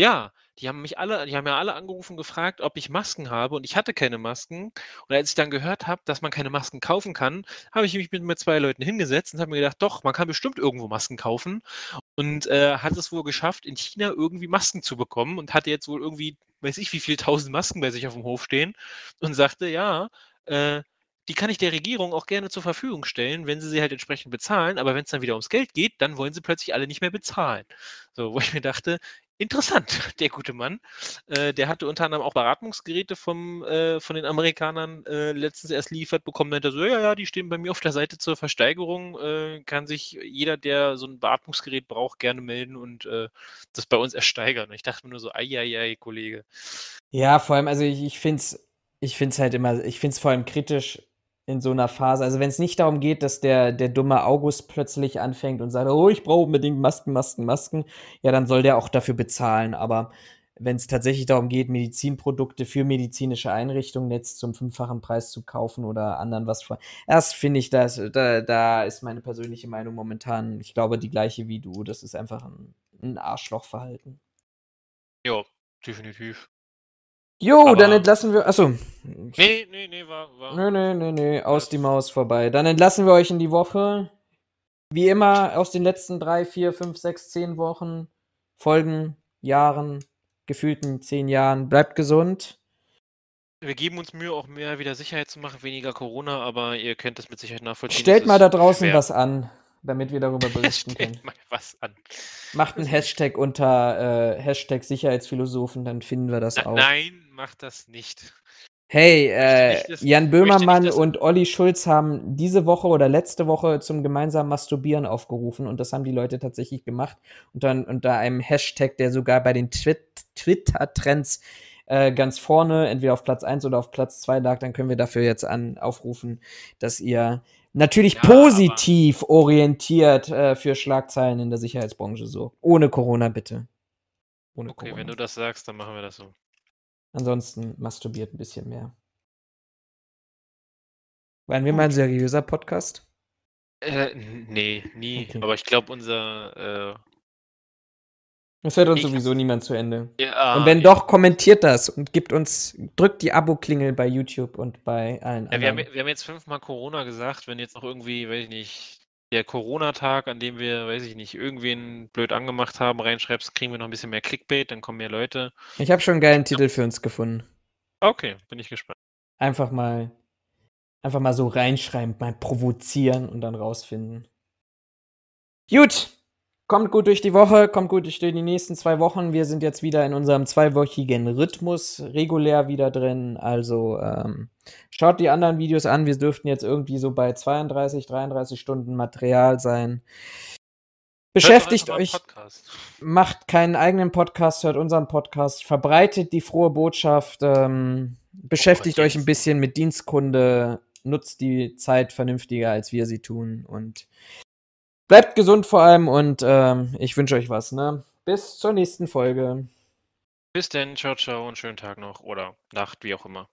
ja, die haben mich alle die haben ja alle angerufen, gefragt, ob ich Masken habe und ich hatte keine Masken. Und als ich dann gehört habe, dass man keine Masken kaufen kann, habe ich mich mit, mit zwei Leuten hingesetzt und habe mir gedacht, doch, man kann bestimmt irgendwo Masken kaufen. Und äh, hat es wohl geschafft, in China irgendwie Masken zu bekommen und hatte jetzt wohl irgendwie, weiß ich, wie viel tausend Masken bei sich auf dem Hof stehen und sagte, ja, äh, die kann ich der Regierung auch gerne zur Verfügung stellen, wenn sie sie halt entsprechend bezahlen. Aber wenn es dann wieder ums Geld geht, dann wollen sie plötzlich alle nicht mehr bezahlen. So, wo ich mir dachte, interessant, der gute Mann. Äh, der hatte unter anderem auch Beratungsgeräte vom, äh, von den Amerikanern äh, letztens erst liefert bekommen. Meinte so, ja, ja, die stehen bei mir auf der Seite zur Versteigerung. Äh, kann sich jeder, der so ein Beatmungsgerät braucht, gerne melden und äh, das bei uns ersteigern. Ich dachte mir nur so, ei, ei, ei, Kollege. Ja, vor allem, also ich, ich finde es ich find's halt immer, ich finde es vor allem kritisch, in so einer Phase. Also wenn es nicht darum geht, dass der, der dumme August plötzlich anfängt und sagt, oh, ich brauche unbedingt Masken, Masken, Masken, ja, dann soll der auch dafür bezahlen. Aber wenn es tatsächlich darum geht, Medizinprodukte für medizinische Einrichtungen jetzt zum fünffachen Preis zu kaufen oder anderen was vor. Erst finde ich, das, da, da ist meine persönliche Meinung momentan, ich glaube, die gleiche wie du. Das ist einfach ein, ein Arschlochverhalten. Ja, definitiv. Jo, dann entlassen wir. Achso. Nee, nee, nee, war. war nee, nee, nee, nee, Aus die Maus vorbei. Dann entlassen wir euch in die Woche. Wie immer aus den letzten drei, vier, fünf, sechs, zehn Wochen, Folgen, Jahren, gefühlten zehn Jahren. Bleibt gesund. Wir geben uns Mühe, auch mehr wieder Sicherheit zu machen, weniger Corona, aber ihr könnt das mit Sicherheit nachvollziehen. Stellt mal da draußen schwer. was an, damit wir darüber berichten Stellt können. Mal was an. Macht einen Hashtag unter äh, Hashtag Sicherheitsphilosophen, dann finden wir das Na, auch. Nein, macht das nicht. Hey, äh, Jan Böhmermann das, und Olli Schulz haben diese Woche oder letzte Woche zum gemeinsamen Masturbieren aufgerufen und das haben die Leute tatsächlich gemacht und dann unter einem Hashtag, der sogar bei den Twit Twitter-Trends äh, ganz vorne, entweder auf Platz 1 oder auf Platz 2 lag, dann können wir dafür jetzt an, aufrufen, dass ihr natürlich ja, positiv orientiert äh, für Schlagzeilen in der Sicherheitsbranche so. Ohne Corona bitte. Ohne okay, Corona. wenn du das sagst, dann machen wir das so. Ansonsten masturbiert ein bisschen mehr. Waren wir mal ein seriöser Podcast? Äh, nee, nie. Okay. Aber ich glaube, unser. Äh... Das hört uns ich... sowieso niemand zu Ende. Ja, ah, und wenn ja. doch, kommentiert das und gibt uns, drückt die Abo-Klingel bei YouTube und bei allen ja, anderen. Wir haben, wir haben jetzt fünfmal Corona gesagt, wenn jetzt noch irgendwie, weiß ich nicht, der Corona-Tag, an dem wir, weiß ich nicht, irgendwen blöd angemacht haben, reinschreibst, kriegen wir noch ein bisschen mehr Clickbait, dann kommen mehr Leute. Ich habe schon einen geilen Titel für uns gefunden. Okay, bin ich gespannt. Einfach mal, einfach mal so reinschreiben, mal provozieren und dann rausfinden. Gut, Kommt gut durch die Woche, kommt gut durch die nächsten zwei Wochen. Wir sind jetzt wieder in unserem zweiwöchigen Rhythmus regulär wieder drin. Also ähm, schaut die anderen Videos an. Wir dürften jetzt irgendwie so bei 32, 33 Stunden Material sein. Beschäftigt euch, Podcast. macht keinen eigenen Podcast, hört unseren Podcast, verbreitet die frohe Botschaft, ähm, beschäftigt oh, euch ein bisschen mit Dienstkunde, nutzt die Zeit vernünftiger, als wir sie tun und Bleibt gesund vor allem und ähm, ich wünsche euch was. Ne? Bis zur nächsten Folge. Bis denn, ciao, ciao und schönen Tag noch oder Nacht, wie auch immer.